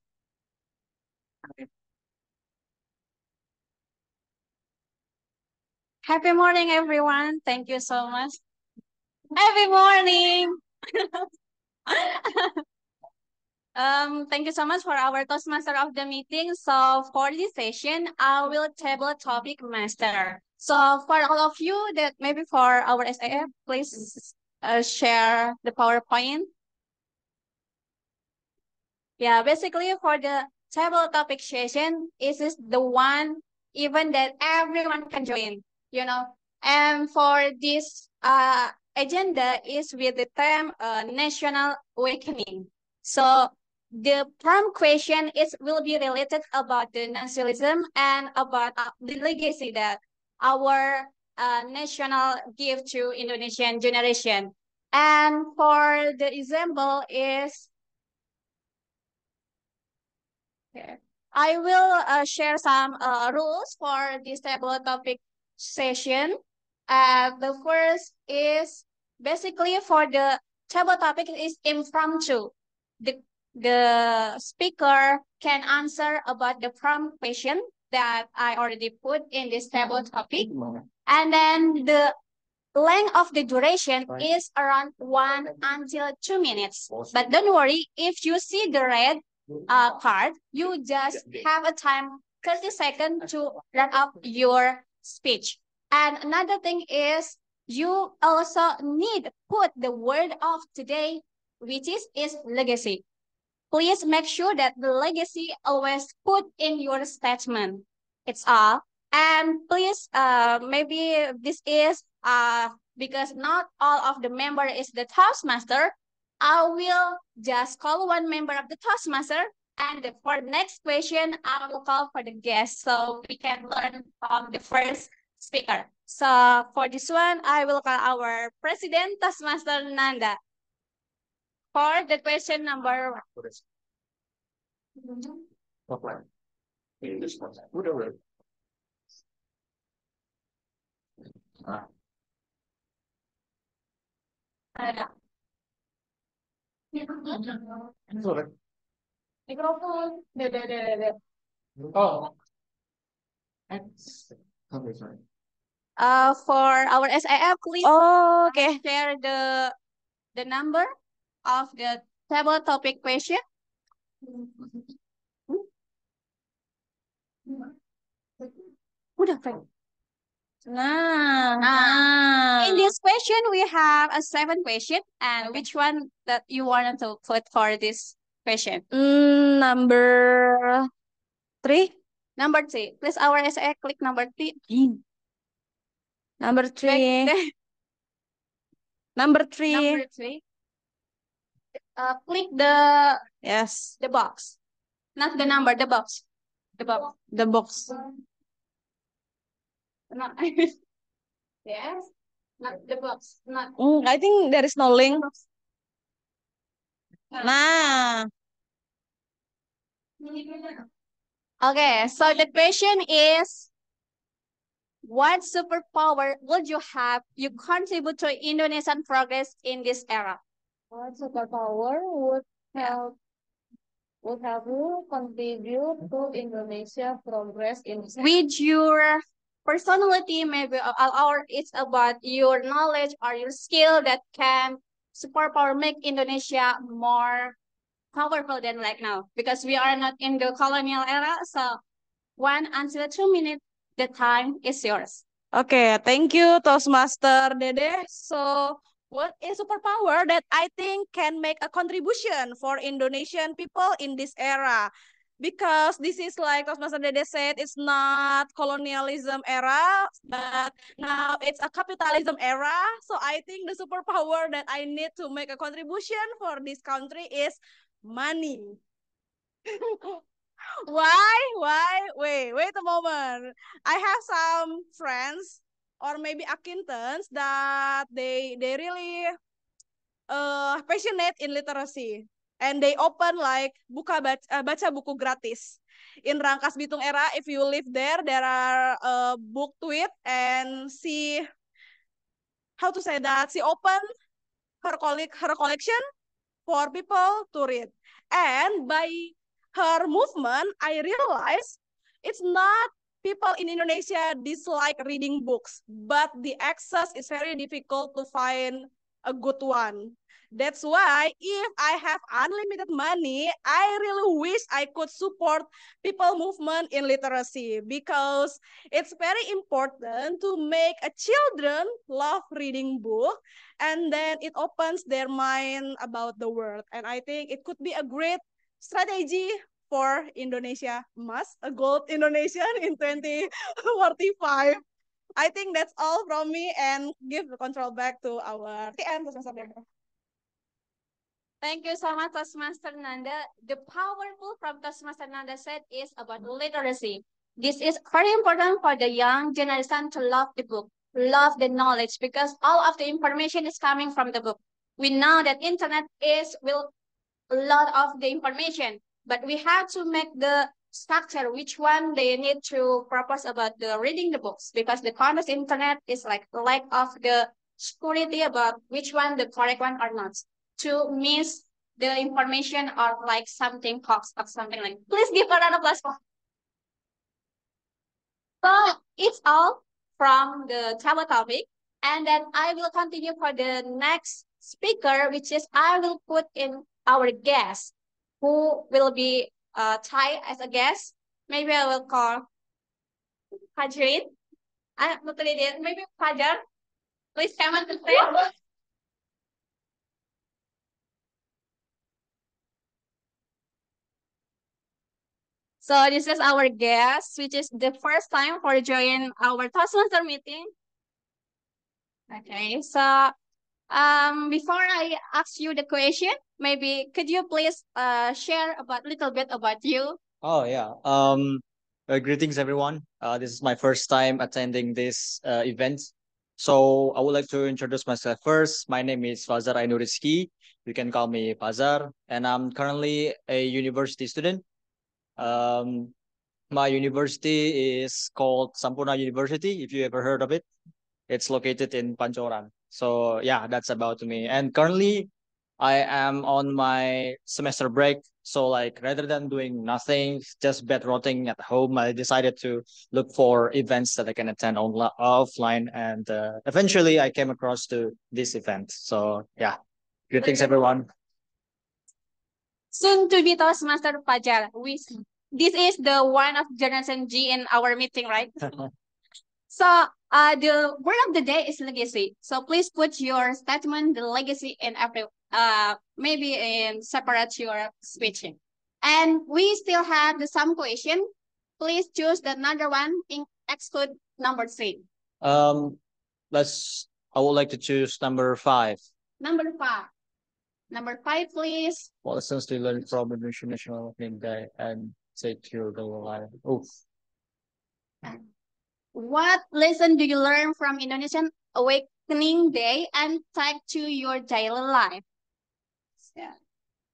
S9: Happy morning, everyone. Thank you so much. Happy morning. um, thank you so much for our Toastmaster of the meeting. So for this session, I will table topic master. So for all of you that maybe for our SAF, please uh, share the PowerPoint. Yeah, basically for the table topic session is the one even that everyone can join, you know. And for this uh, agenda is with the term uh, national awakening. So the prime question is will be related about the nationalism and about uh, the legacy that our uh, national give to Indonesian generation. And for the example is Okay. I will uh, share some uh, rules for this table topic session. Uh, the first is basically for the table topic is impromptu. The, the speaker can answer about the prompt question that I already put in this table topic. And then the length of the duration is around one until two minutes. But don't worry, if you see the red, uh, card, you just have a time 30 seconds to wrap up your speech. And another thing is you also need put the word of today, which is, is legacy. Please make sure that the legacy always put in your statement. It's all. And please, uh, maybe this is uh, because not all of the member is the taskmaster. I will just call one member of the Toastmaster and for the next question, I will call for the guest so we can learn from the first speaker. So for this one, I will call our President Toastmaster Nanda for the question number one. Mm-hmm.
S2: Sulit. Mikrofon. deh deh deh. Oh. X. Okay, sorry.
S9: Uh, for our SIF, please oh, uh, okay. share the the number of the table topic question. Udah, Frank. Nah, nah question, we have a seven question. And okay. which one that you wanted to put for this question?
S1: Mm, number
S9: three. Number three. Please, our sa click number three. Number three. number three. Number three.
S1: Uh, click the yes the box, not the number, the box,
S2: the box, the box. yes. Not the box. Not. Mm, I think there is no link.
S9: Nah. Okay, so the question is, what superpower would you have you contribute to Indonesian progress in this era? What superpower would help would help you contribute to Indonesia progress in this era? With your Personality maybe uh, uh, or it's about your knowledge or your skill that can superpower make Indonesia more powerful than right now because we are not in the colonial era. So one until two minutes, the time is yours.
S1: Okay, thank you, Toastmaster Dede.
S9: So what is superpower that I think
S1: can make a contribution for Indonesian people in this era? because this is like Toastmaster Dede said, it's not colonialism era, but now it's a capitalism era. So I think the superpower that I need to make a contribution for this country is money. why? Why? Wait, wait a moment. I have some friends or maybe acquaintance that they they really uh passionate in literacy and they open like buka baca, uh, eh, baca buku gratis. In Rangkas Bitung era, if you live there, there are uh, book tweet and she how to say that she open her colleague her collection for people to read. And by her movement, I realize it's not people in Indonesia dislike reading books, but the access is very difficult to find a good one. That's why if I have unlimited money, I really wish I could support people movement in literacy because it's very important to make a children love reading book and then it opens their mind about the world. And I think it could be a great strategy for Indonesia Must a gold Indonesian in 2045. I think that's all from me and give the control back to our Tn.
S9: Thank you so much, Toastmaster Nanda. The powerful from Toastmaster Nanda said is about literacy. This is very important for the young generation to love the book, love the knowledge, because all of the information is coming from the book. We know that internet is will a lot of the information, but we have to make the structure which one they need to propose about the reading the books because the current internet is like lack of the security about which one the correct one or not to miss the information or like something hoax or something like please give a round of applause for so it's all from the travel topic and then i will continue for the next speaker which is i will put in our guest who will be uh thai as a guest maybe i will call Hadrin. I, not really, maybe
S2: Fajar. Please come on the stage. So
S9: this is our guest, which is the first time for join our Toastmaster meeting. Okay, so um, before I ask you the question, maybe could you please uh, share about little bit about you?
S10: Oh yeah. Um, uh, greetings everyone. Uh, this is my first time attending this uh, event. So I would like to introduce myself first. My name is Fazar Ainuriski. You can call me Fazar, and I'm currently a university student um, my university is called Sampurna University, if you ever heard of it. It's located in Panchoran. So yeah, that's about me. And currently, I am on my semester break. So like rather than doing nothing, just bed rotting at home, I decided to look for events that I can attend online, offline, and uh, eventually I came across to this event. So yeah, good things, everyone
S9: soon to be Toastmaster Pajar. We, this is the one of Generation G in our meeting, right? Uh-huh. so uh, the word of the day is legacy. So please put your statement, the legacy in every, uh, maybe in separate your speeching. And we still have the some question. Please choose the number one in exclude number three.
S10: Um, let's, I would like to choose number five.
S9: Number five. Number five, please.
S10: What Lessons you learn from the National name day and take secure the life. Oh.
S9: What lesson do you learn from Indonesian Awakening Day and take to your daily life? Yeah.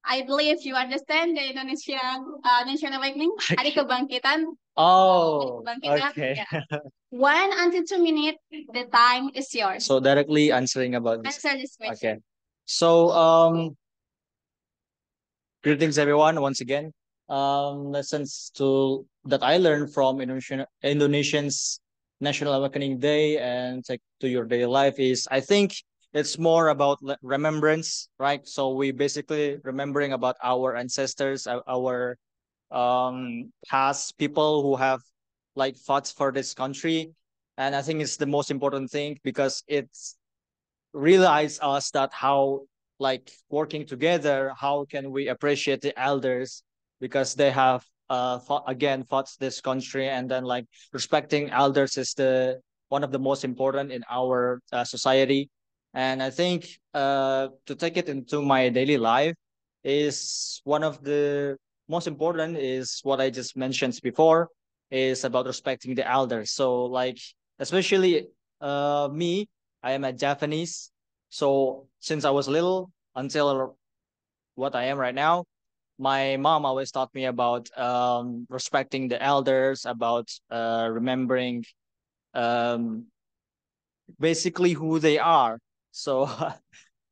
S9: I believe you understand the Indonesian uh, National Awakening, okay. Hari Kebangkitan.
S10: Oh, Kebangkitan, okay. Yeah.
S9: One until two minutes, the time is yours.
S10: So directly answering about
S9: this. Answer this question.
S10: Okay. So, um, greetings everyone once again. Um, lessons to that I learned from Indonesian Indonesian's National Awakening Day and take to your daily life is I think it's more about remembrance, right? So we basically remembering about our ancestors, our um, past people who have like fought for this country, and I think it's the most important thing because it's realize us that how like working together how can we appreciate the elders because they have uh, fought, again fought this country and then like respecting elders is the one of the most important in our uh, society and i think uh, to take it into my daily life is one of the most important is what i just mentioned before is about respecting the elders so like especially uh, me I am a Japanese. So since I was little until what I am right now, my mom always taught me about um, respecting the elders, about uh, remembering um, basically who they are. So uh,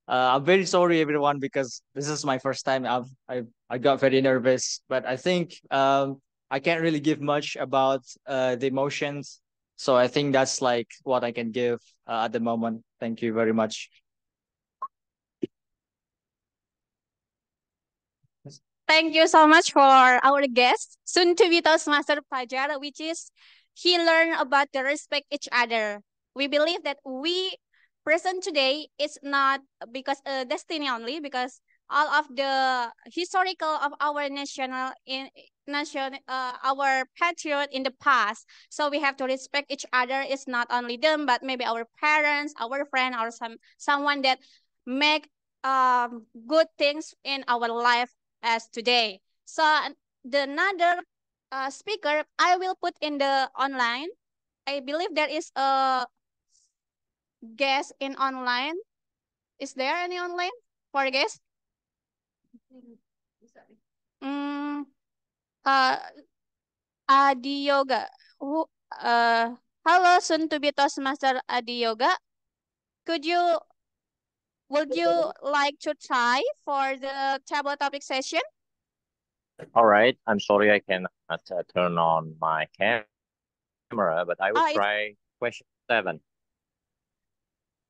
S10: I'm very sorry, everyone, because this is my first time. I've, I I got very nervous, but I think um, I can't really give much about uh, the emotions so i think that's like what i can give uh, at the moment thank you very much
S9: thank you so much for our guest soon to be toastmaster pajar which is he learned about the respect each other we believe that we present today is not because uh, destiny only because all of the historical of our national in nation, uh, our patriot in the past so we have to respect each other it's not only them but maybe our parents our friend or some someone that make um, good things in our life as today so the another uh, speaker i will put in the online i believe there is a guest in online is there any online for guest Mm, uh, Adi Yoga. Who, uh, hello, soon to be Toastmaster Adi Yoga. Could you, would you like to try for the table topic session?
S11: All right. I'm sorry I cannot uh, turn on my camera, but I will oh, try question seven.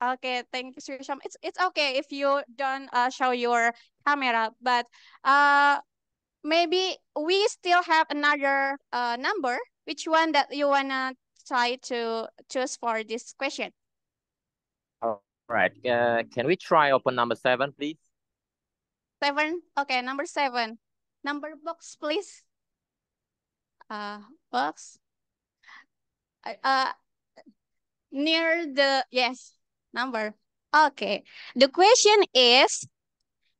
S9: Okay, thank you, Sir Sham. It's it's okay if you don't uh, show your camera, but uh, maybe we still have another uh, number. Which one that you wanna try to choose for this question?
S11: All right. Uh, can we try open number seven, please?
S9: Seven. Okay, number seven. Number box, please. Uh, box. Uh, near the yes number. Okay. The question is,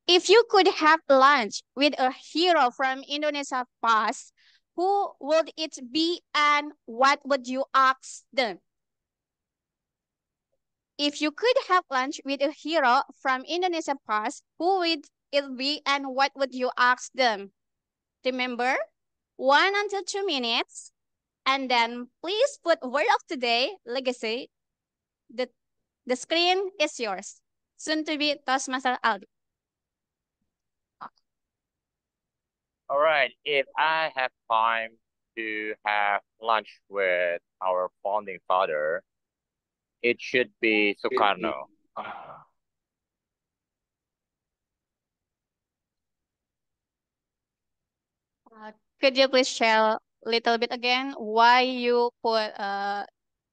S9: if you could have lunch with a hero from Indonesia past, who would it be and what would you ask them? If you could have lunch with a hero from Indonesia past, who would it be and what would you ask them? Remember, one until two minutes. And then please put word of today legacy, the the screen is yours. Soon to be Toastmaster Aldi.
S11: All right, if I have time to have lunch with our founding father, it should be Sukarno. Uh,
S12: could you please share a
S9: little bit again why you put uh,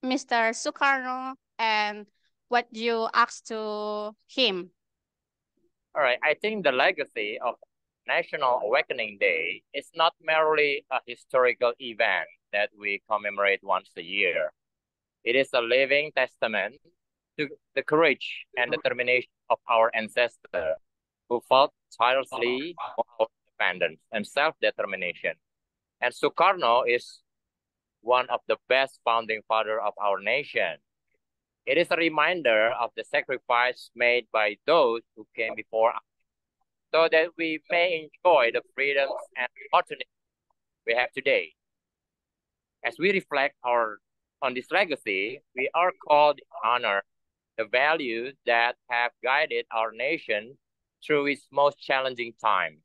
S9: Mr. Sukarno and what you asked to him?
S11: All right, I think the legacy of National Awakening Day is not merely a historical event that we commemorate once a year. It is a living testament to the courage and determination of our ancestors who fought tirelessly for independence and self-determination. And Sukarno is one of the best founding father of our nation it is a reminder of the sacrifice made by those who came before us, so that we may enjoy the freedoms and opportunities we have today. As we reflect our, on this legacy, we are called to honor the values that have guided our nation through its most challenging time.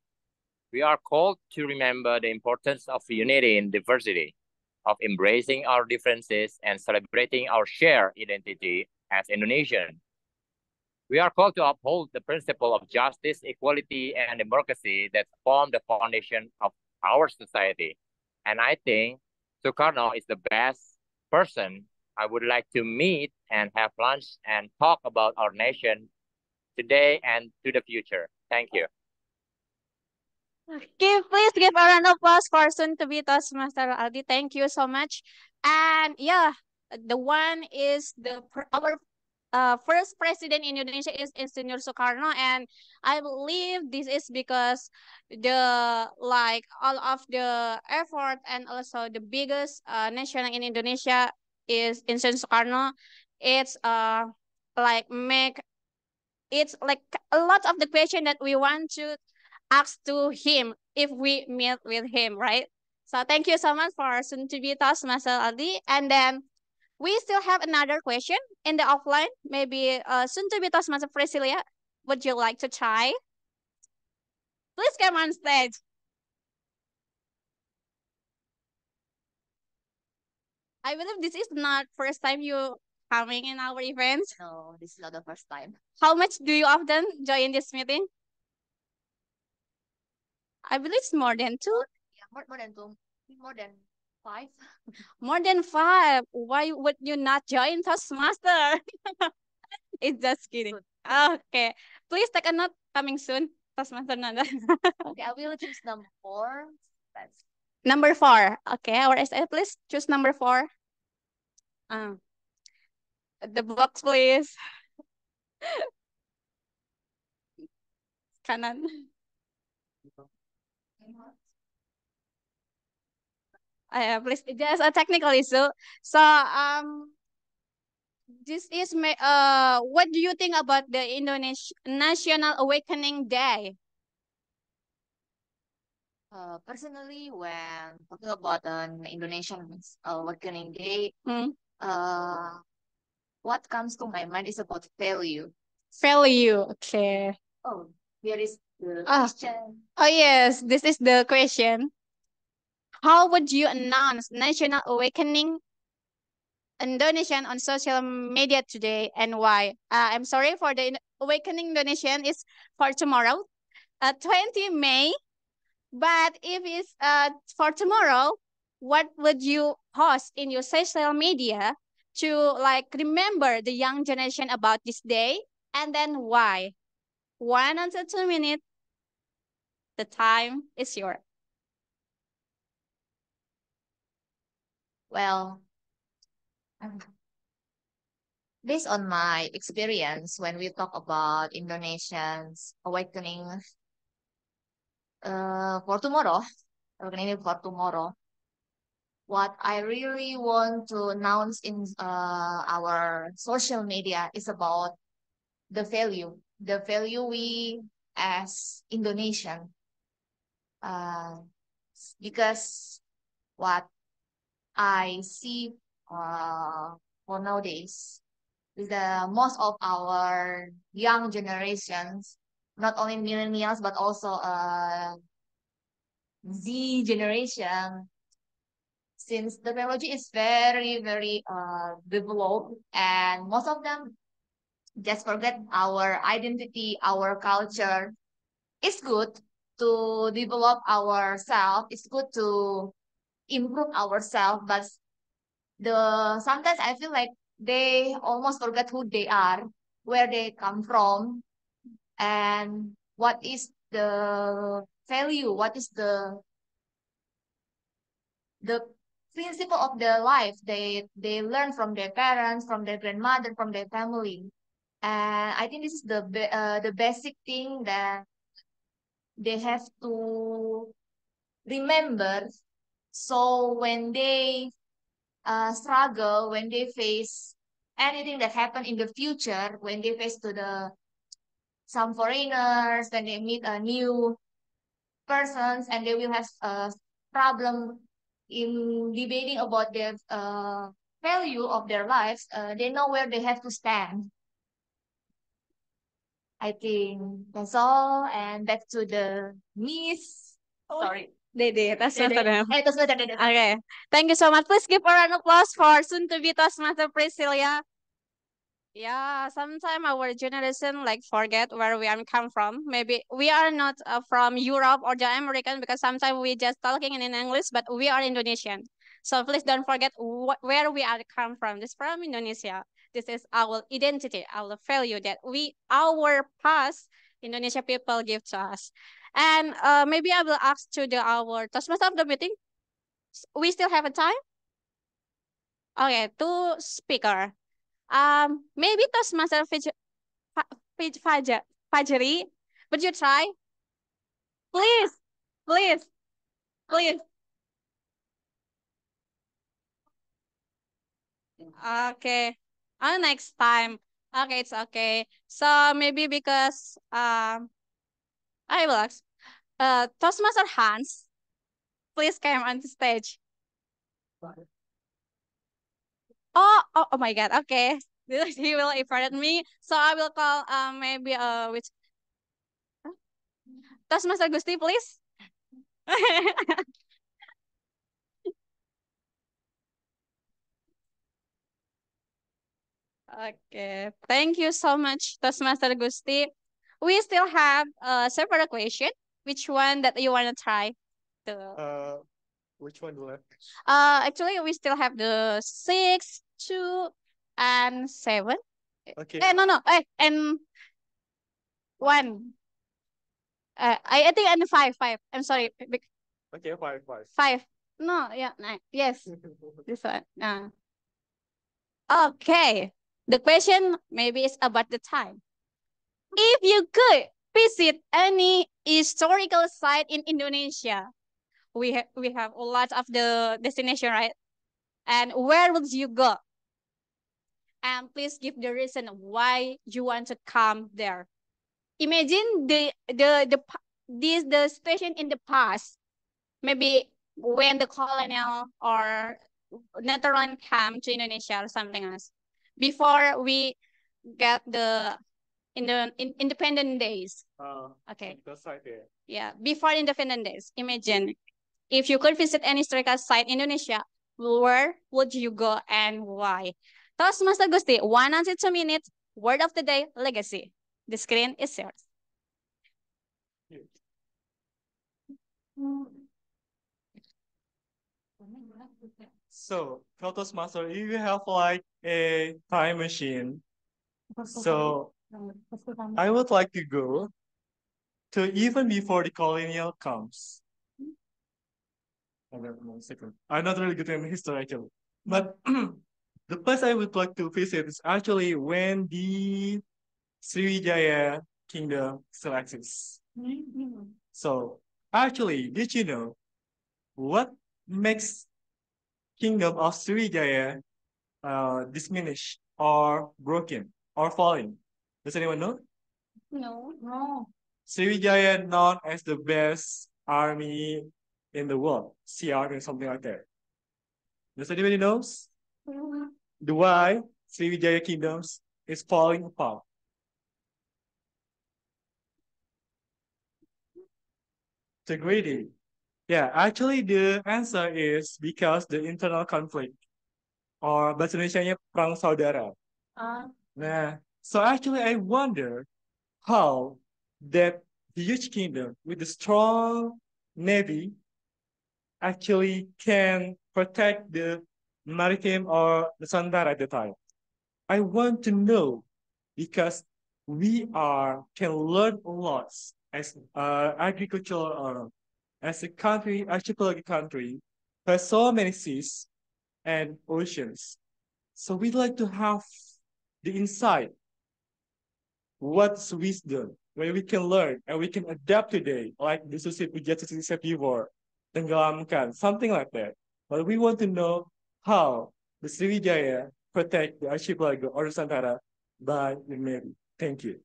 S11: We are called to remember the importance of unity in diversity, of embracing our differences and celebrating our shared identity as Indonesian. We are called to uphold the principle of justice, equality, and democracy that form the foundation of our society. And I think Sukarno is the best person I would like to meet and have lunch and talk about our nation today and to the future. Thank you.
S9: Give, please give a round of applause for soon to be Toastmaster Aldi. Thank you so much. And yeah, the one is the our uh, first president in Indonesia is Insinyur Soekarno, and I believe this is because the like all of the effort and also the biggest uh, national in Indonesia is Insinyur Soekarno. It's uh like make it's like a lot of the question that we want to ask to him if we meet with him, right? So thank you so much for soon to be Master Ali. And then we still have another question in the offline. Maybe uh, soon to be Master Priscilla, would you like to try? Please come on stage. I believe this is not first time you coming in our event.
S12: No, this is not the first time.
S9: How much do you often join this meeting? I believe it's more than two.
S12: Yeah, more, more than two. More than
S5: five.
S9: more than five. Why would you not join Toastmaster? it's just kidding. Okay. Please take a note coming soon. Toastmaster Nanda.
S12: okay, I will choose number four. That's...
S9: Number four. Okay, our SI, please choose number four. Um, the box,
S2: please. Kanan.
S9: uh, please just a technical issue. So um, this is my uh, what do you think about the Indonesian National Awakening Day?
S12: Uh, personally, when talking about an Indonesian uh, Awakening Day, hmm? uh, what comes to my mind is about value.
S9: Value,
S12: okay. Oh, there is the
S2: oh. question.
S9: Oh yes, this is the question. How would you announce National Awakening Indonesian on social media today and why? Uh, I'm sorry for the Awakening Indonesian is for tomorrow, uh, 20 May. But if it's uh, for tomorrow, what would you post in your social media to like remember the young generation about this day and then why? One until two minutes. The time is yours.
S12: Well, based on my experience, when we talk about Indonesians awakening uh, for tomorrow, awakening for tomorrow, what I really want to announce in uh, our social media is about the value, the value we as Indonesian. Uh, because what I see uh, for nowadays the most of our young generations, not only millennials but also uh, Z generation, since the technology is very very uh, developed and most of them just forget our identity, our culture. It's good to develop ourselves. It's good to improve ourselves but the sometimes i feel like they almost forget who they are where they come from and what is the value what is the the principle of their life they they learn from their parents from their grandmother from their family and i think this is the uh, the basic thing that they have to remember so when they uh, struggle, when they face anything that happen in the future, when they face to the some foreigners, when they meet a new persons, and they will have a problem in debating about their uh, value of their lives, uh, they know where they have to stand. I think that's all. And back to the Miss. Oh, Sorry. Dede, Taskmaster Dede. Eh, Dede. Okay.
S9: Thank you so much. Please give a round of applause for soon-to-be Taskmaster Priscilla. Yeah, sometimes our generation like forget where we are come from. Maybe we are not uh, from Europe or the American because sometimes we just talking in English, but we are Indonesian. So please don't forget wh where we are come from. This from Indonesia. This is our identity, our value that we, our past Indonesia people give to us. And uh, maybe I will ask to the our taskmaster of the meeting. We still have a time? Okay, two speaker. Um, maybe taskmaster Fajri, would you try? Please, please, please. Okay. on next time. Okay, it's okay. So maybe because um I will ask. Uh, Toastmaster Hans, please come on the stage. Oh, oh, oh my God. Okay. he will invite me. So I will call uh, maybe uh, which... Huh? Toastmaster Gusti, please.
S3: Okay,
S9: thank you so much, Toastmaster Gusti we still have uh, several question. Which one that you wanna try?
S2: The uh, which one left?
S9: Uh, actually, we still have the six, two, and seven. Okay. Eh, no, no. Eh, and one. Uh, I, I think and five, five. I'm sorry.
S6: Okay, five, five.
S9: Five. No, yeah, nine. Yes, this one. Uh. Okay. The question maybe is about the time. If you could visit any historical site in Indonesia, we ha we have a lot of the destination, right? And where would you go? And please give the reason why you want to come there. Imagine the the the this the station in the past, maybe when the colonial or Netherlands came to Indonesia or something else. Before we get the in the in independent days. Ah, okay. That's there. Yeah, before independent days. Imagine if you could visit any historical site in Indonesia, where would you go and why? Master Gusti, two minutes, word of the day, legacy. The screen is yours.
S2: Yeah.
S6: So, if you have like a time machine.
S2: So I
S6: would like to go to even before the colonial comes. I'm not really good in history actually. But the place I would like to visit is actually when the Sriwijaya kingdom still exists. So actually, did you know what makes kingdom of Sriwijaya uh, diminished or broken or falling? Does anyone know?
S2: No. No.
S6: Sriwijaya known as the best army in the world. CR or something like that. Does anybody knows? No. Mm-hmm. The why Sriwijaya kingdoms is falling apart. The greedy. Yeah, actually the answer is because the internal conflict. Or bahasa Indonesia-nya perang saudara. Uh. Nah, so actually, I wonder how that huge kingdom with a strong navy actually can protect the maritime or the Sandar at the time. I want to know because we are can learn a lot as uh, agricultural or uh, as a country, archipelagic country, has so many seas and oceans. So we'd like to have the insight what's wisdom where we can learn and we can adapt today like the society justice before tenggelamkan something like that but we want to know how the Sriwijaya protect the archipelago or Santara by the Navy. Thank you.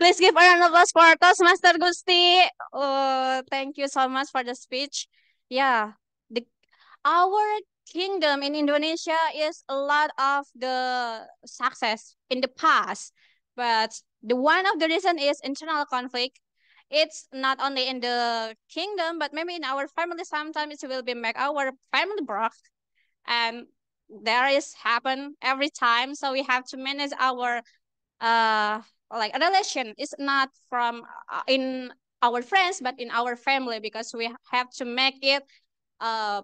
S9: Please give a round of applause for Toastmaster Gusti. Oh, thank you so much for the speech. Yeah, the, our kingdom in Indonesia is a lot of the success in the past, but the one of the reason is internal conflict. It's not only in the kingdom, but maybe in our family sometimes it will be make our family broke, and there is happen every time. So we have to manage our uh like relation. It's not from uh, in our friends, but in our family because we have to make it uh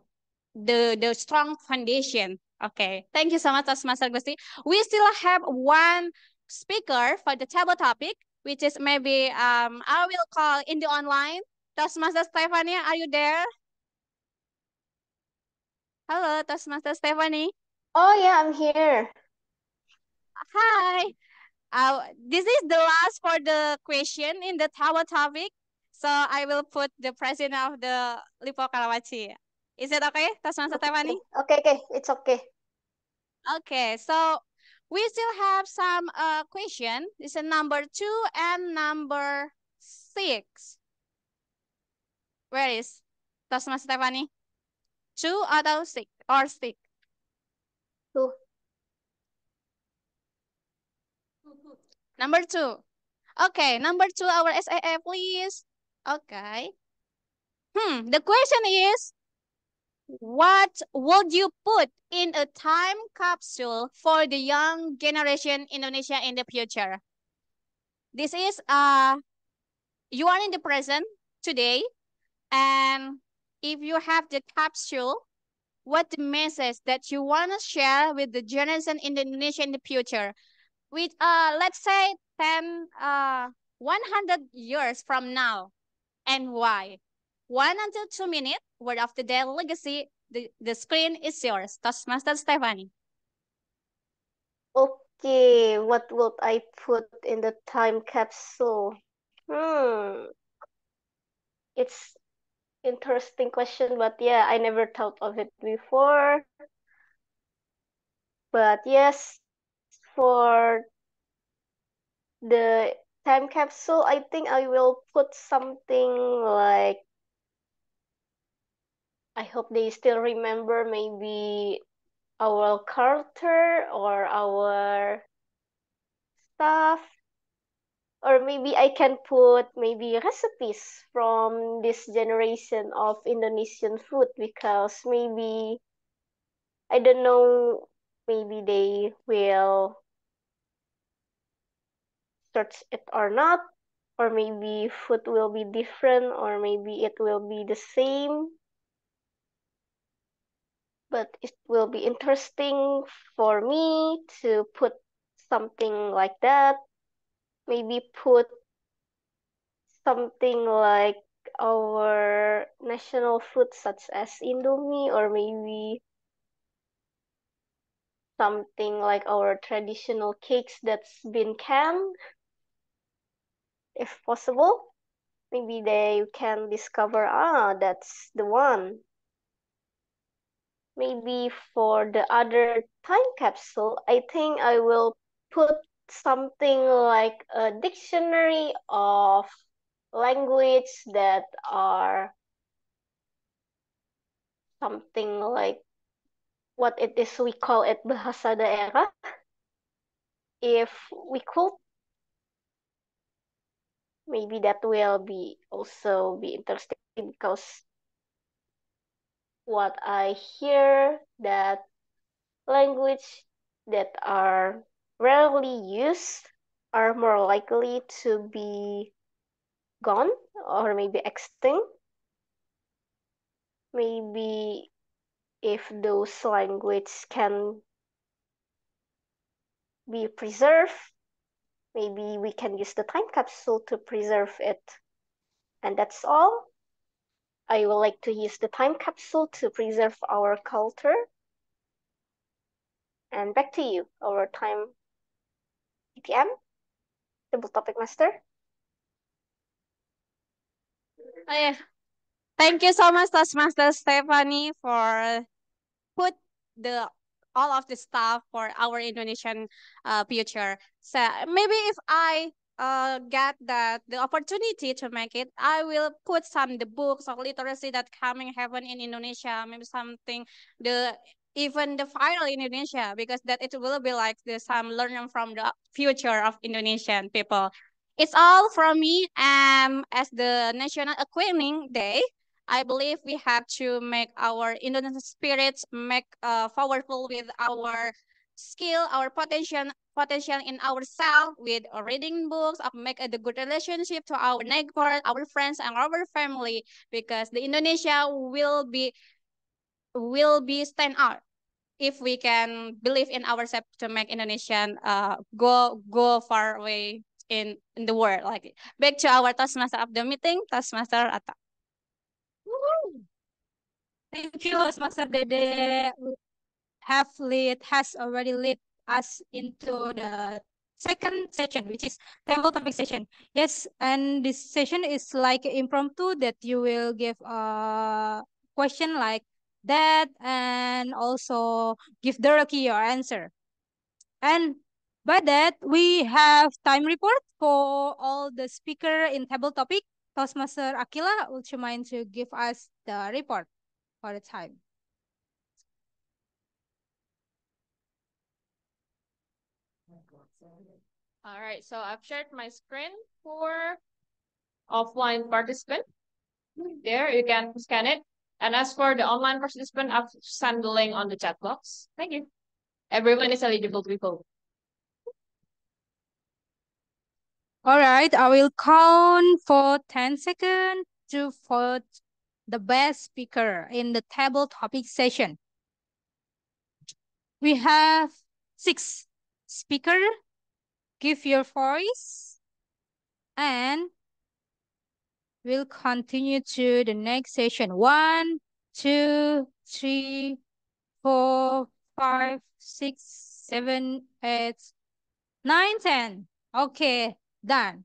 S9: the the strong foundation. Okay, thank you so much, Master Gusti. We still have one speaker for the table topic, which is maybe um I will call in the online. Toastmaster Stephanie, are you there? Hello, Toastmaster Stephanie. Oh yeah, I'm here. Hi. Uh, this is the last for the question in the tower topic. So I will put the president of the Lipo Karawaci. Is it okay, That's Satewani? Okay, okay, it's okay. Okay, so we still have some uh, question. This is number two and number six. Where is Tasman Stefani? Two or six or six? Two. Number two. Okay, number two, our SAA, please. Okay. Hmm, the question is, what would you put in a time capsule for the young generation Indonesia in the future? This is uh you are in the present today and if you have the capsule what the message that you want to share with the generation in Indonesia in the future with uh let's say 10 uh 100 years from now and why one until two minutes, where after the legacy, the, the screen is yours. Toastmaster Stephanie.
S7: Okay, what would I put in the time capsule? Hmm. It's interesting question, but yeah, I never thought of it before. But yes, for the time capsule, I think I will put something like I hope they still remember maybe our culture or our stuff or maybe I can put maybe recipes from this generation of Indonesian food because maybe I don't know maybe they will search it or not or maybe food will be different or maybe it will be the same but it will be interesting for me to put something like that. Maybe put something like our national food such as Indomie or maybe something like our traditional cakes that's been canned if possible maybe they can discover ah that's the one maybe for the other time capsule, I think I will put something like a dictionary of language that are something like what it is we call it bahasa daerah if we could maybe that will be also be interesting because what I hear that language that are rarely used are more likely to be gone or maybe extinct. Maybe if those languages can be preserved, maybe we can use the time capsule to preserve it. And that's all. I would like to use the time capsule to preserve our culture. And back to you, our time ETM, table topic master.
S9: Oh, yeah. Thank you so much, Taskmaster Stephanie, for put the all of the stuff for our Indonesian uh, future. So maybe if I uh, get that the opportunity to make it, I will put some the books of literacy that coming happen in Indonesia, maybe something the even the final Indonesia because that it will be like the some learning from the future of Indonesian people. It's all from me. Um, as the National Aquarium Day, I believe we have to make our Indonesian spirits make uh, powerful with our skill our potential potential in ourselves with reading books make a good relationship to our neighbor, our friends, and our family because the Indonesia will be will be stand out if we can believe in ourselves to make Indonesian uh go go far away in, in the world. Like back to our taskmaster of the meeting, Taskmaster Atta.
S2: Thank
S3: you, taskmaster Dede have led, has already led us into the second session, which is table topic session. Yes, and this session is like impromptu that you will give a question like that and also give Dorothy your answer. And by that, we have time report for all the speaker in table topic. Toastmaster Akila would you mind to give us the report for the time?
S5: All right, so I've shared my screen for offline participant. There, you can scan it. And as for the online participant, I've sent the link on the chat box. Thank you. Everyone is eligible to vote.
S3: All right, I will count for 10 seconds to vote the best speaker in the table topic session. We have six speakers give your voice and we'll continue to the next session. One, two, three, four, five, six, seven, eight, nine, ten. Okay, done.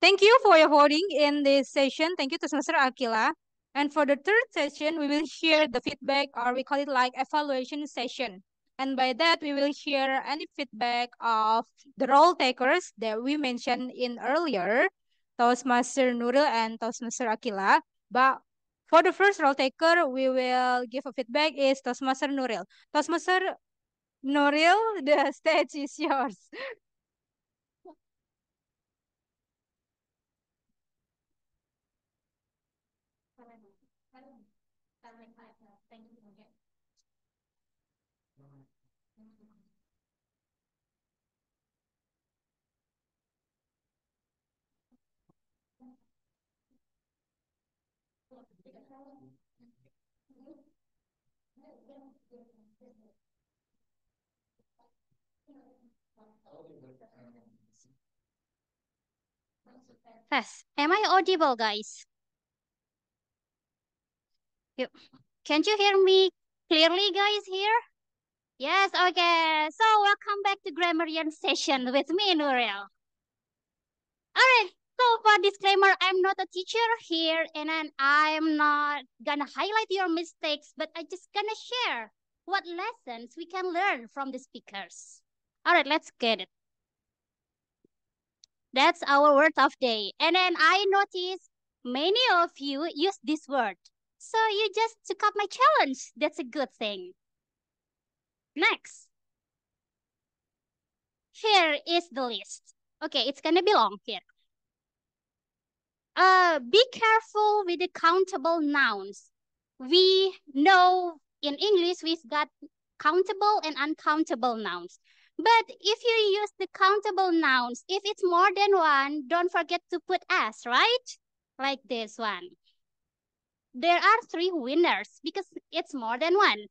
S3: Thank you for your voting in this session. Thank you to Mr. Akila. And for the third session, we will share the feedback or we call it like evaluation session. And by that, we will hear any feedback of the role takers that we mentioned in earlier, Toastmaster Nuril and Toastmaster Akila. But for the first role taker, we will give a feedback is Toastmaster Nuril. Toastmaster Nuril, the stage is
S2: yours.
S4: Yes, Am I audible, guys? You, can't you hear me clearly, guys, here? Yes, okay. So welcome back to Grammarian session with me, Nuriel. All right, so for disclaimer, I'm not a teacher here and I'm not gonna highlight your mistakes, but I just gonna share what lessons we can learn from the speakers. All right, let's get it. That's our word of day. And then I notice many of you use this word. So you just took up my challenge. That's a good thing. Next. Here is the list. Okay, it's gonna be long here. Uh, be careful with the countable nouns. We know in English we've got countable and uncountable nouns. But if you use the countable nouns, if it's more than one, don't forget to put S, right? Like this one. There are three winners because it's more than one,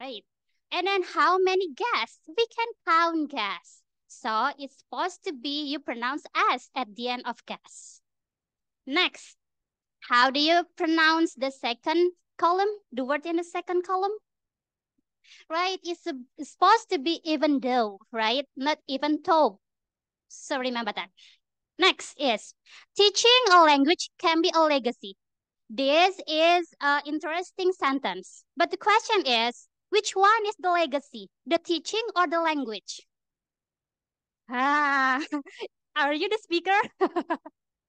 S4: right? And then how many guests? We can count guests. So it's supposed to be you pronounce S at the end of guests. Next, how do you pronounce the second column, the word in the second column? Right, it's, a, it's supposed to be even though, right? Not even though. So remember that. Next is, teaching a language can be a legacy. This is an interesting sentence. But the question is, which one is the legacy, the teaching or the language? Ah, are you the speaker?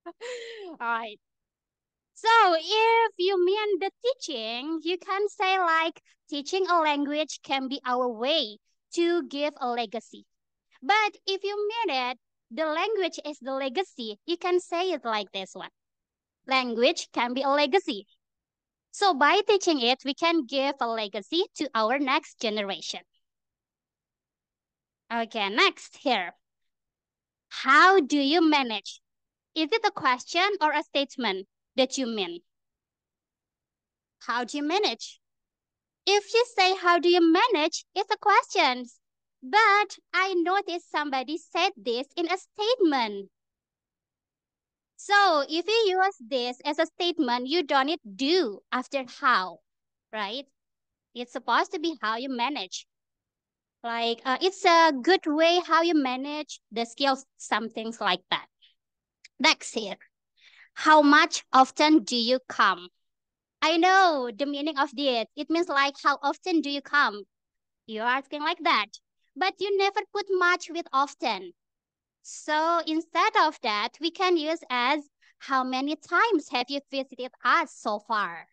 S4: All right. So if you mean the teaching, you can say like teaching a language can be our way to give a legacy. But if you mean it, the language is the legacy, you can say it like this one. Language can be a legacy. So by teaching it, we can give a legacy to our next generation. Okay, next here. How do you manage is it a question or a statement that you mean? How do you manage? If you say, how do you manage, it's a question. But I noticed somebody said this in a statement. So if you use this as a statement, you don't need do after how, right? It's supposed to be how you manage. Like uh, it's a good way how you manage the skills, some things like that. Next here. How much often do you come? I know the meaning of it. It means like how often do you come? You're asking like that. But you never put much with often. So instead of that, we can use as how many times have you visited us so far?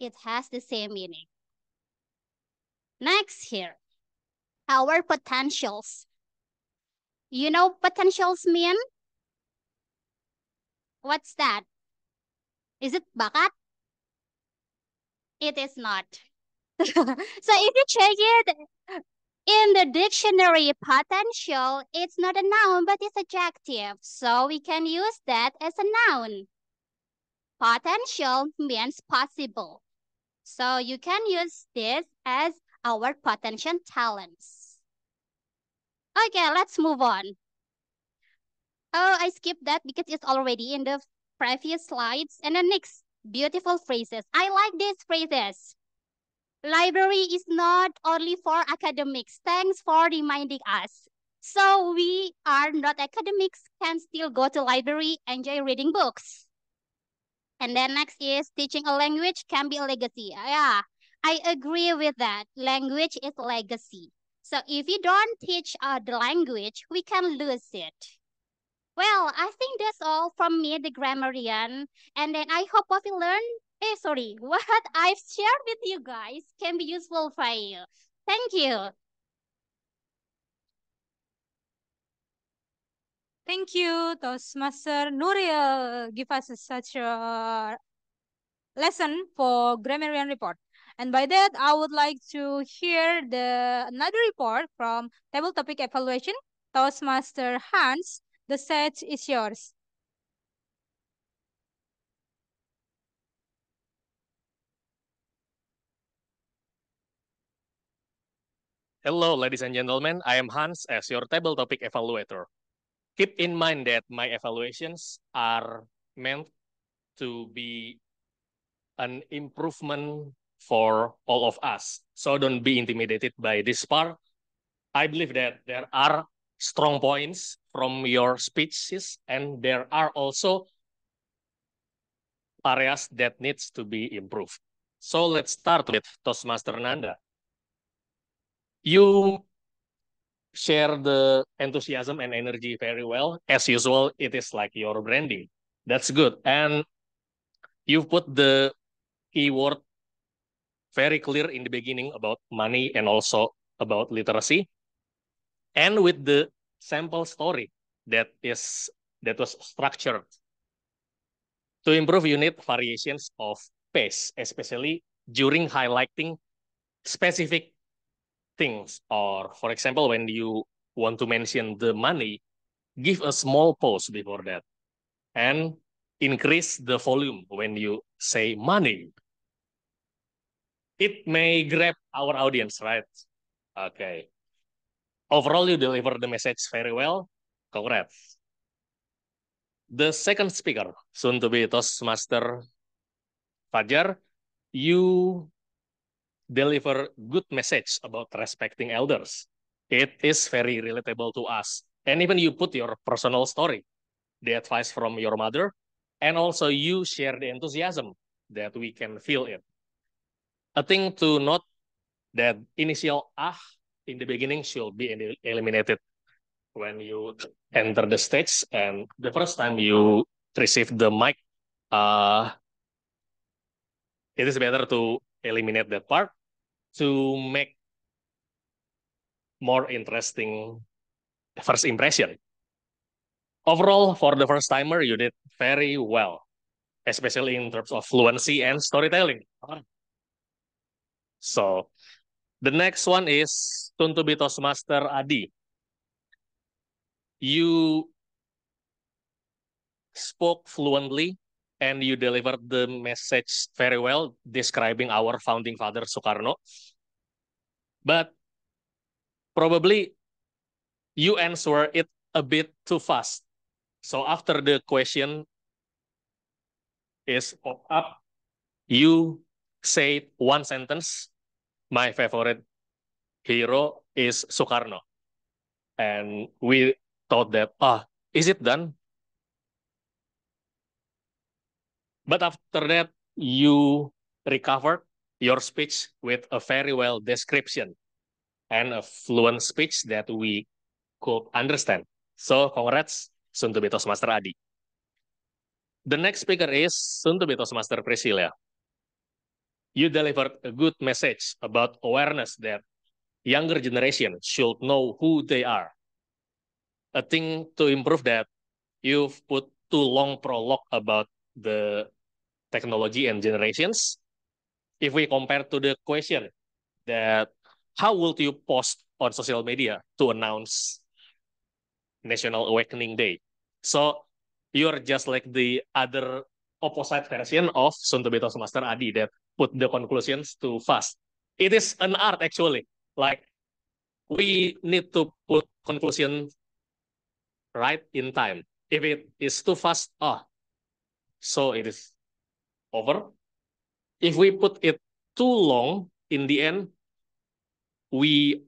S4: It has the same meaning. Next here, our potentials. You know potentials mean? What's that? Is it bakat? It is not. so if you check it in the dictionary, potential, it's not a noun, but it's adjective. So we can use that as a noun. Potential means possible. So you can use this as our potential talents. Okay, let's move on. Oh, I skipped that because it's already in the previous slides. And then next, beautiful phrases. I like these phrases. Library is not only for academics. Thanks for reminding us. So we are not academics, can still go to library, enjoy reading books. And then next is teaching a language can be a legacy. Yeah, I agree with that. Language is legacy. So if you don't teach uh, the language, we can lose it. Well, I think that's all from me, the grammarian. And then I hope what we learned, eh, sorry, what I've shared with you guys can be useful for you. Thank you.
S3: Thank you, Toastmaster Nuriel. Give us such a lesson for grammarian report. And by that, I would like to hear the another report from table topic evaluation, Toastmaster Hans. The stage is yours.
S13: Hello, ladies and gentlemen. I am Hans as your table topic evaluator. Keep in mind that my evaluations are meant to be an improvement for all of us. So don't be intimidated by this part. I believe that there are strong points from your speeches and there are also areas that needs to be improved. So let's start with Toastmaster Nanda. You share the enthusiasm and energy very well. As usual, it is like your branding. That's good. And you put the keyword very clear in the beginning about money and also about literacy. And with the sample story that is that was structured. To improve, unit variations of pace, especially during highlighting specific things. Or for example, when you want to mention the money, give a small pause before that. And increase the volume when you say money. It may grab our audience, right? Okay. overall you deliver the message very well. Congrats. The second speaker, soon to be Toastmaster Fajar, you deliver good message about respecting elders. It is very relatable to us. And even you put your personal story, the advice from your mother, and also you share the enthusiasm that we can feel it. A thing to note that initial ah in the beginning she'll be eliminated when you enter the stage and the first time you receive the mic uh, it is better to eliminate that part to make more interesting first impression overall for the first timer you did very well especially in terms of fluency and storytelling so the next one is Tun to Master Adi, you spoke fluently and you delivered the message very well, describing our founding father Soekarno. But probably you answer it a bit too fast. So after the question is up, you say one sentence, my favorite hero is Sukarno. And we thought that, ah, is it done? But after that, you recovered your speech with a very well description and a fluent speech that we could understand. So congrats, Suntubi Master Adi. The next speaker is Suntubi Master Priscilla. You delivered a good message about awareness that younger generation should know who they are. A thing to improve that you've put too long prologue about the technology and generations. If we compare to the question that how would you post on social media to announce National Awakening Day? So you're just like the other opposite version of Sunto Beto Master Adi that put the conclusions too fast. It is an art actually. like we need to put conclusion right in time. If it is too fast, ah, so it is over. If we put it too long, in the end, we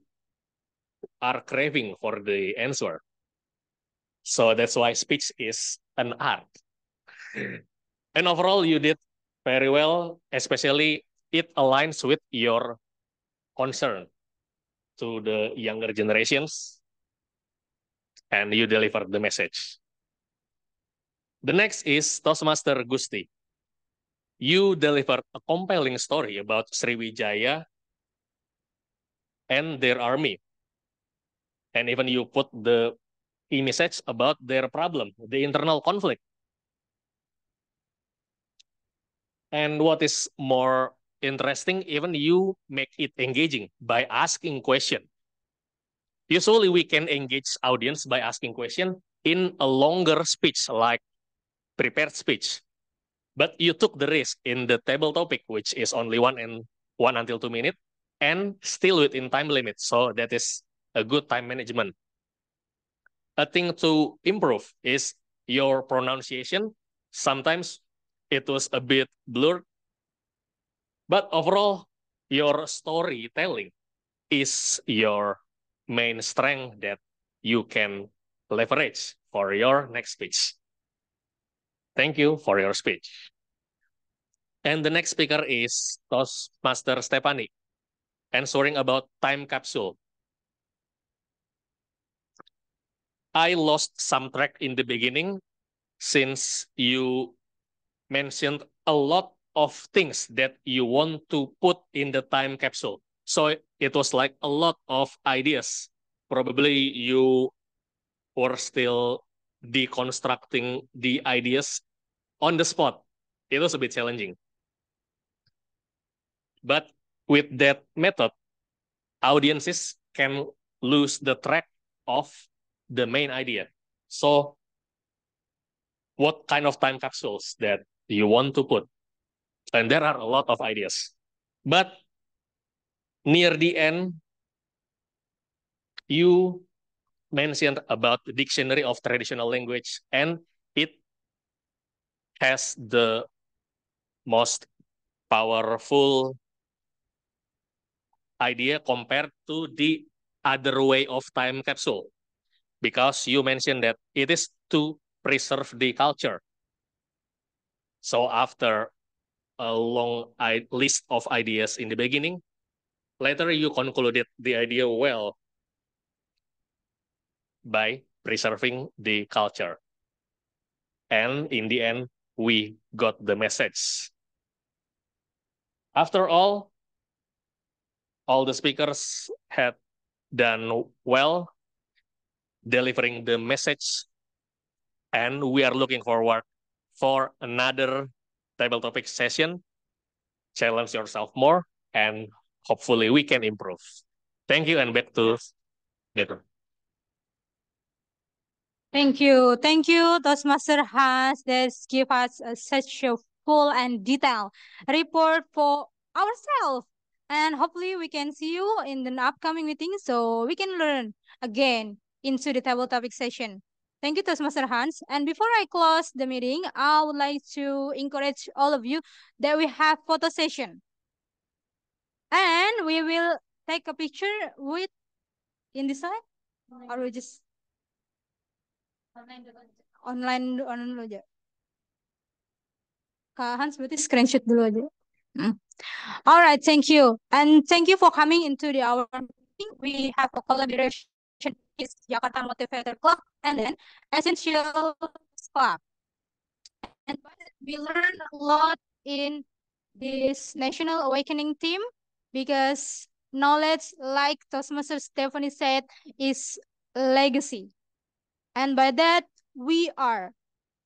S13: are craving for the answer. So that's why speech is an art. and overall, you did very well, especially it aligns with your concern. to the younger generations, and you deliver the message. The next is Toastmaster Gusti. You deliver a compelling story about Sriwijaya and their army. And even you put the message about their problem, the internal conflict. And what is more interesting, even you make it engaging by asking question. Usually we can engage audience by asking question in a longer speech like prepared speech. But you took the risk in the table topic, which is only one and one until two minutes, and still within time limit. So that is a good time management. A thing to improve is your pronunciation. Sometimes it was a bit blurred but overall, your storytelling is your main strength that you can leverage for your next speech. Thank you for your speech. And the next speaker is Toastmaster Stephanie, answering about time capsule. I lost some track in the beginning since you mentioned a lot of things that you want to put in the time capsule. So it was like a lot of ideas. Probably you were still deconstructing the ideas on the spot. It was a bit challenging. But with that method, audiences can lose the track of the main idea. So what kind of time capsules that you want to put and there are a lot of ideas. But near the end, you mentioned about the dictionary of traditional language, and it has the most powerful idea compared to the other way of time capsule because you mentioned that it is to preserve the culture. So after a long list of ideas in the beginning. Later, you concluded the idea well by preserving the culture. And in the end, we got the message. After all, all the speakers had done well delivering the message and we are looking forward for another table topic session, challenge yourself more, and hopefully we can improve. Thank you, and back to Gator.
S3: Thank you. Thank you, Toastmaster has This give us a uh, such a full and detailed report for ourselves. And hopefully we can see you in the upcoming meeting so we can learn again into the table topic session. Thank you, Toastmaster Hans. And before I close the meeting, I would like to encourage all of you that we have photo session. And we will take a picture with, in this side Or we just? Online. Online, online aja. Kak Hans berarti screenshot dulu aja. Mm. All right, thank you. And thank you for coming into the our meeting. We have a collaboration. is Jakarta Motivator Club, and then Essential Club. And we learn a lot in this National Awakening team because knowledge, like Toastmaster Stephanie said, is legacy. And by that, we are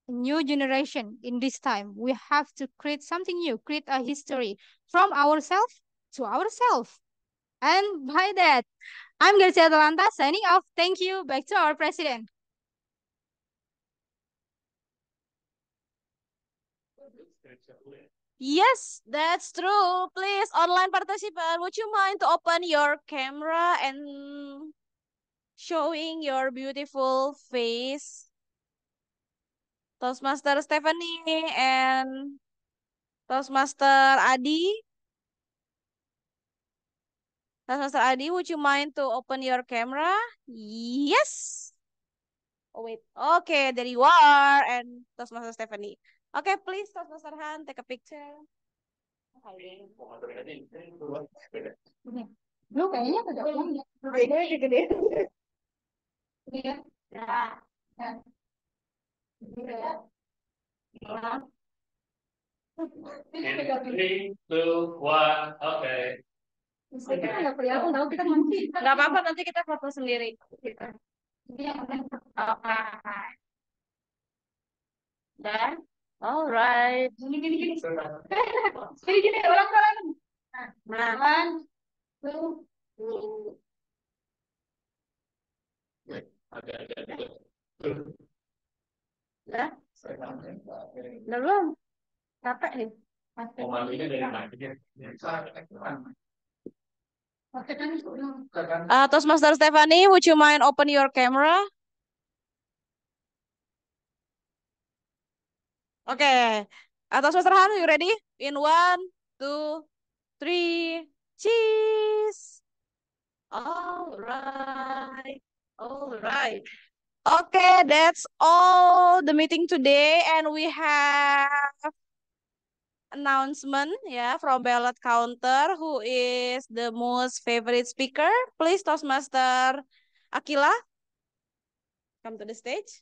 S3: a new generation in this time. We have to create something new, create a history from ourselves to ourselves. And by that, I'm Garcia Atalanta signing off. Thank you. Back to our president.
S1: Yes, that's true. Please, online participant, would you mind to open your camera and showing your beautiful face? Toastmaster Stephanie and Toastmaster Adi. Mr. Adi, would you mind to open your camera? Yes. Oh, wait. Okay, there you are. And Toastmaster Stephanie. Okay, please, Toastmaster Han, take a picture.
S2: Lu kayaknya ada ya. gede. Iya. Nah. Nah. Three,
S13: two, one, okay.
S3: Meskipun iya. nggak kita apa-apa, nanti kita foto sendiri. Iya, oke.
S2: Dan, alright. Gini, gini, gini. Gini, gini, nah, one, two, Oke oke oke. Belum. Capek nih.
S13: Oh, dari mandinya.
S2: Uh,
S1: ah, Toastmaster Stephanie, would you mind open your camera? Okay. atas ah, Master Han, you ready? In one, two, three, cheese.
S2: All right. All right.
S1: Okay, that's all the meeting today. And we have announcement yeah from ballot counter who is the most favorite speaker please toastmaster akila come to the stage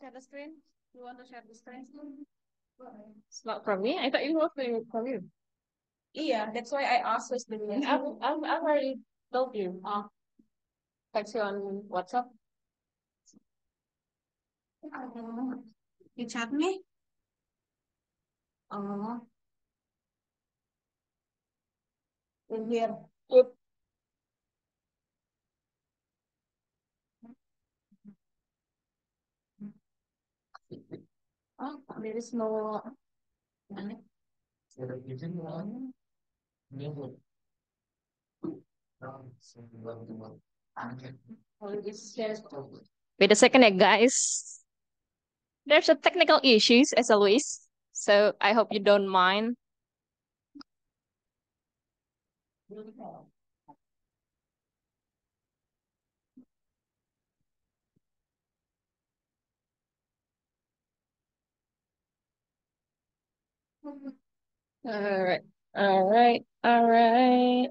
S2: Share the screen. You want to share the screen? It's not from me. I thought it was from you. Yeah, that's why I asked who's the winner. I've, i I'm already told you. Oh. text you on WhatsApp. Uh, chat me? Oh. Uh, in here. Good. Oh, there is no...
S11: There
S5: Wait a second, eh, guys. There's a technical issues as always, so I hope you don't mind.
S2: All right, all right, all right.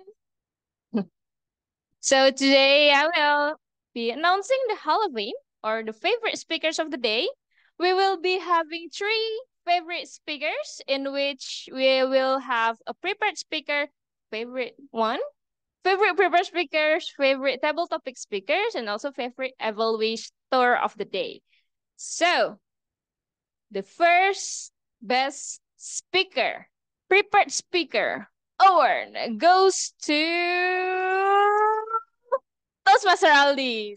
S5: So today I will be announcing the Halloween or the favorite speakers of the day. We will be having three favorite speakers in which we will have a prepared speaker, favorite one, favorite prepared speakers, favorite table topic speakers, and also favorite evaluator of the day. So the first best speaker, prepared speaker award goes to those, Master Aldi.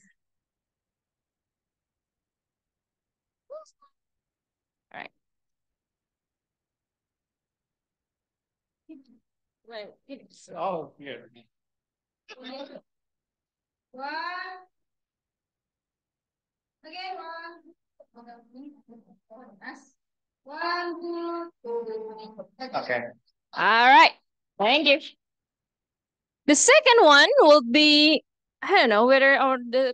S5: All right.
S2: Right. Oh, here. One. Okay, one. four. One, two, three, Okay.
S5: All right. Thank you. The second one will be I don't know whether or the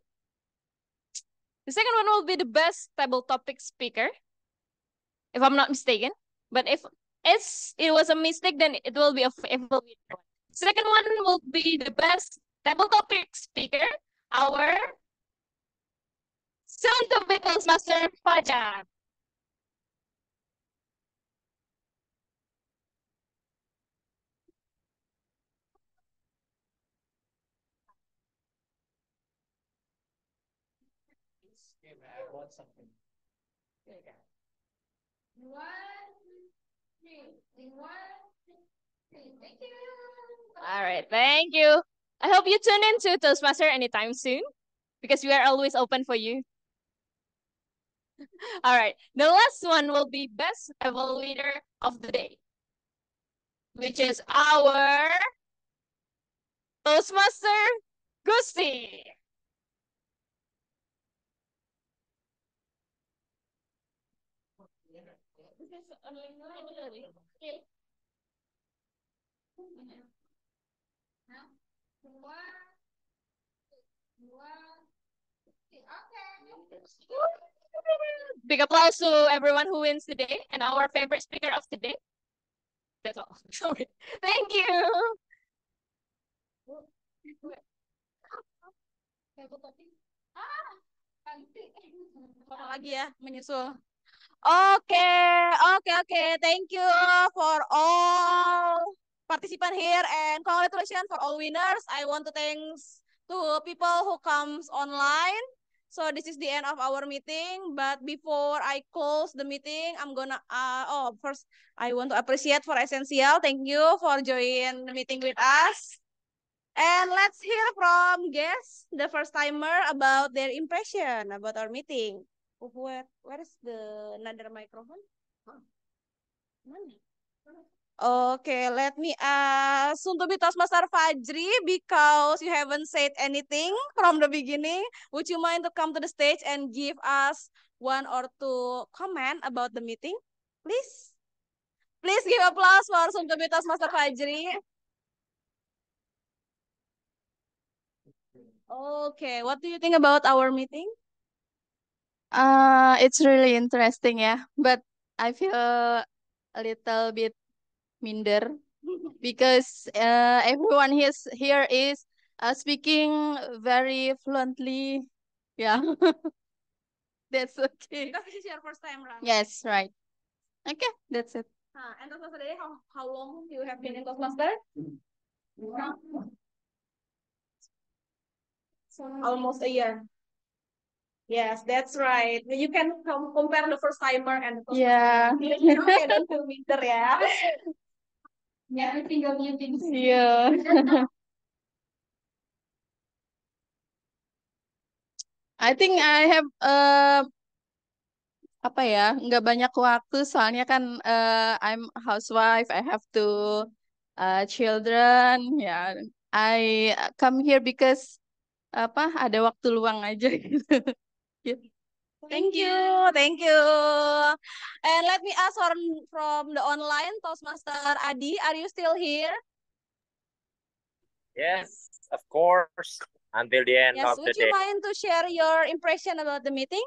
S5: the second one will be the best table topic speaker, if I'm not mistaken. But if it's it was a mistake, then it will be a favorable one. Second one will be the best table topic speaker, our sound to master Fajar. All right, thank you. I hope you tune in to Toastmaster anytime soon because we are always open for you. All right, the last one will be best evaluator of the day, which is our Toastmaster Gusti. Big applause to everyone who wins today and our favorite speaker of today. That's all. Sorry. Thank you.
S2: Ah,
S1: ah. okay. Okay, thank you for all participants here and congratulations for all winners. I want to thanks to people who comes online. So this is the end of our meeting. But before I close the meeting, I'm gonna uh, oh first I want to appreciate for Essential. Thank you for joining the meeting with us. And let's hear from guests, the first timer, about their impression about our meeting. Where where is the another microphone? Huh. Okay, let me ask mitos Master Fajri because you haven't said anything from the beginning. Would you mind to come to the stage and give us one or two comment about the meeting, please? Please give applause for mitos Master Fajri. Okay, what do you think about our meeting?
S9: Uh, it's really interesting, yeah. But
S12: I feel a little bit
S9: minder because uh, everyone is here is uh, speaking very fluently. Yeah, that's okay.
S1: This is your first time, right? Yes,
S9: right. Okay, that's it.
S1: Uh, and also today, how, how long you have been in Toastmaster? Almost a year. Yes, that's right. You can com compare the first timer and the first yeah. timer.
S2: winter ya. Yeah, we meeting. Yeah. I think I
S9: have uh, apa ya nggak banyak waktu soalnya kan uh, I'm housewife I have two uh, children ya yeah. I come here because apa ada waktu luang aja gitu.
S1: Thank you, thank you. And let me ask from from the online Toastmaster Adi, are you still here?
S11: Yes, of course. Until the end yes, of the day. Would you
S1: mind to share your impression about the meeting?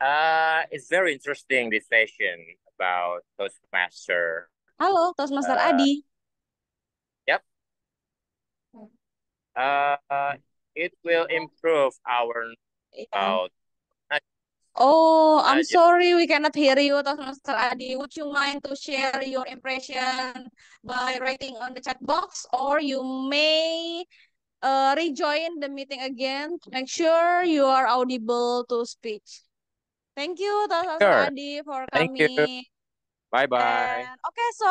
S11: Uh, it's very interesting this session about Toastmaster.
S1: Halo, Toastmaster uh, Adi.
S11: Yep. Uh, uh it will improve our yeah. uh,
S1: Oh, I'm uh, sorry, we cannot hear you, Dr. Adi. Would you mind to share your impression by writing on the chat box, or you may uh, rejoin the meeting again make sure you are audible to speech. Thank you, Dr. Sure. Adi, for
S11: coming. Bye bye. And,
S1: okay, so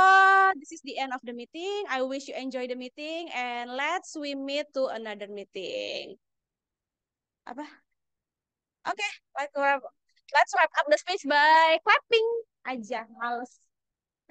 S1: this is the end of the meeting. I wish you enjoy the meeting and let's we meet to another meeting. Apa?
S2: Oke, okay, let's wrap let's wrap up the speech by clapping aja. Males.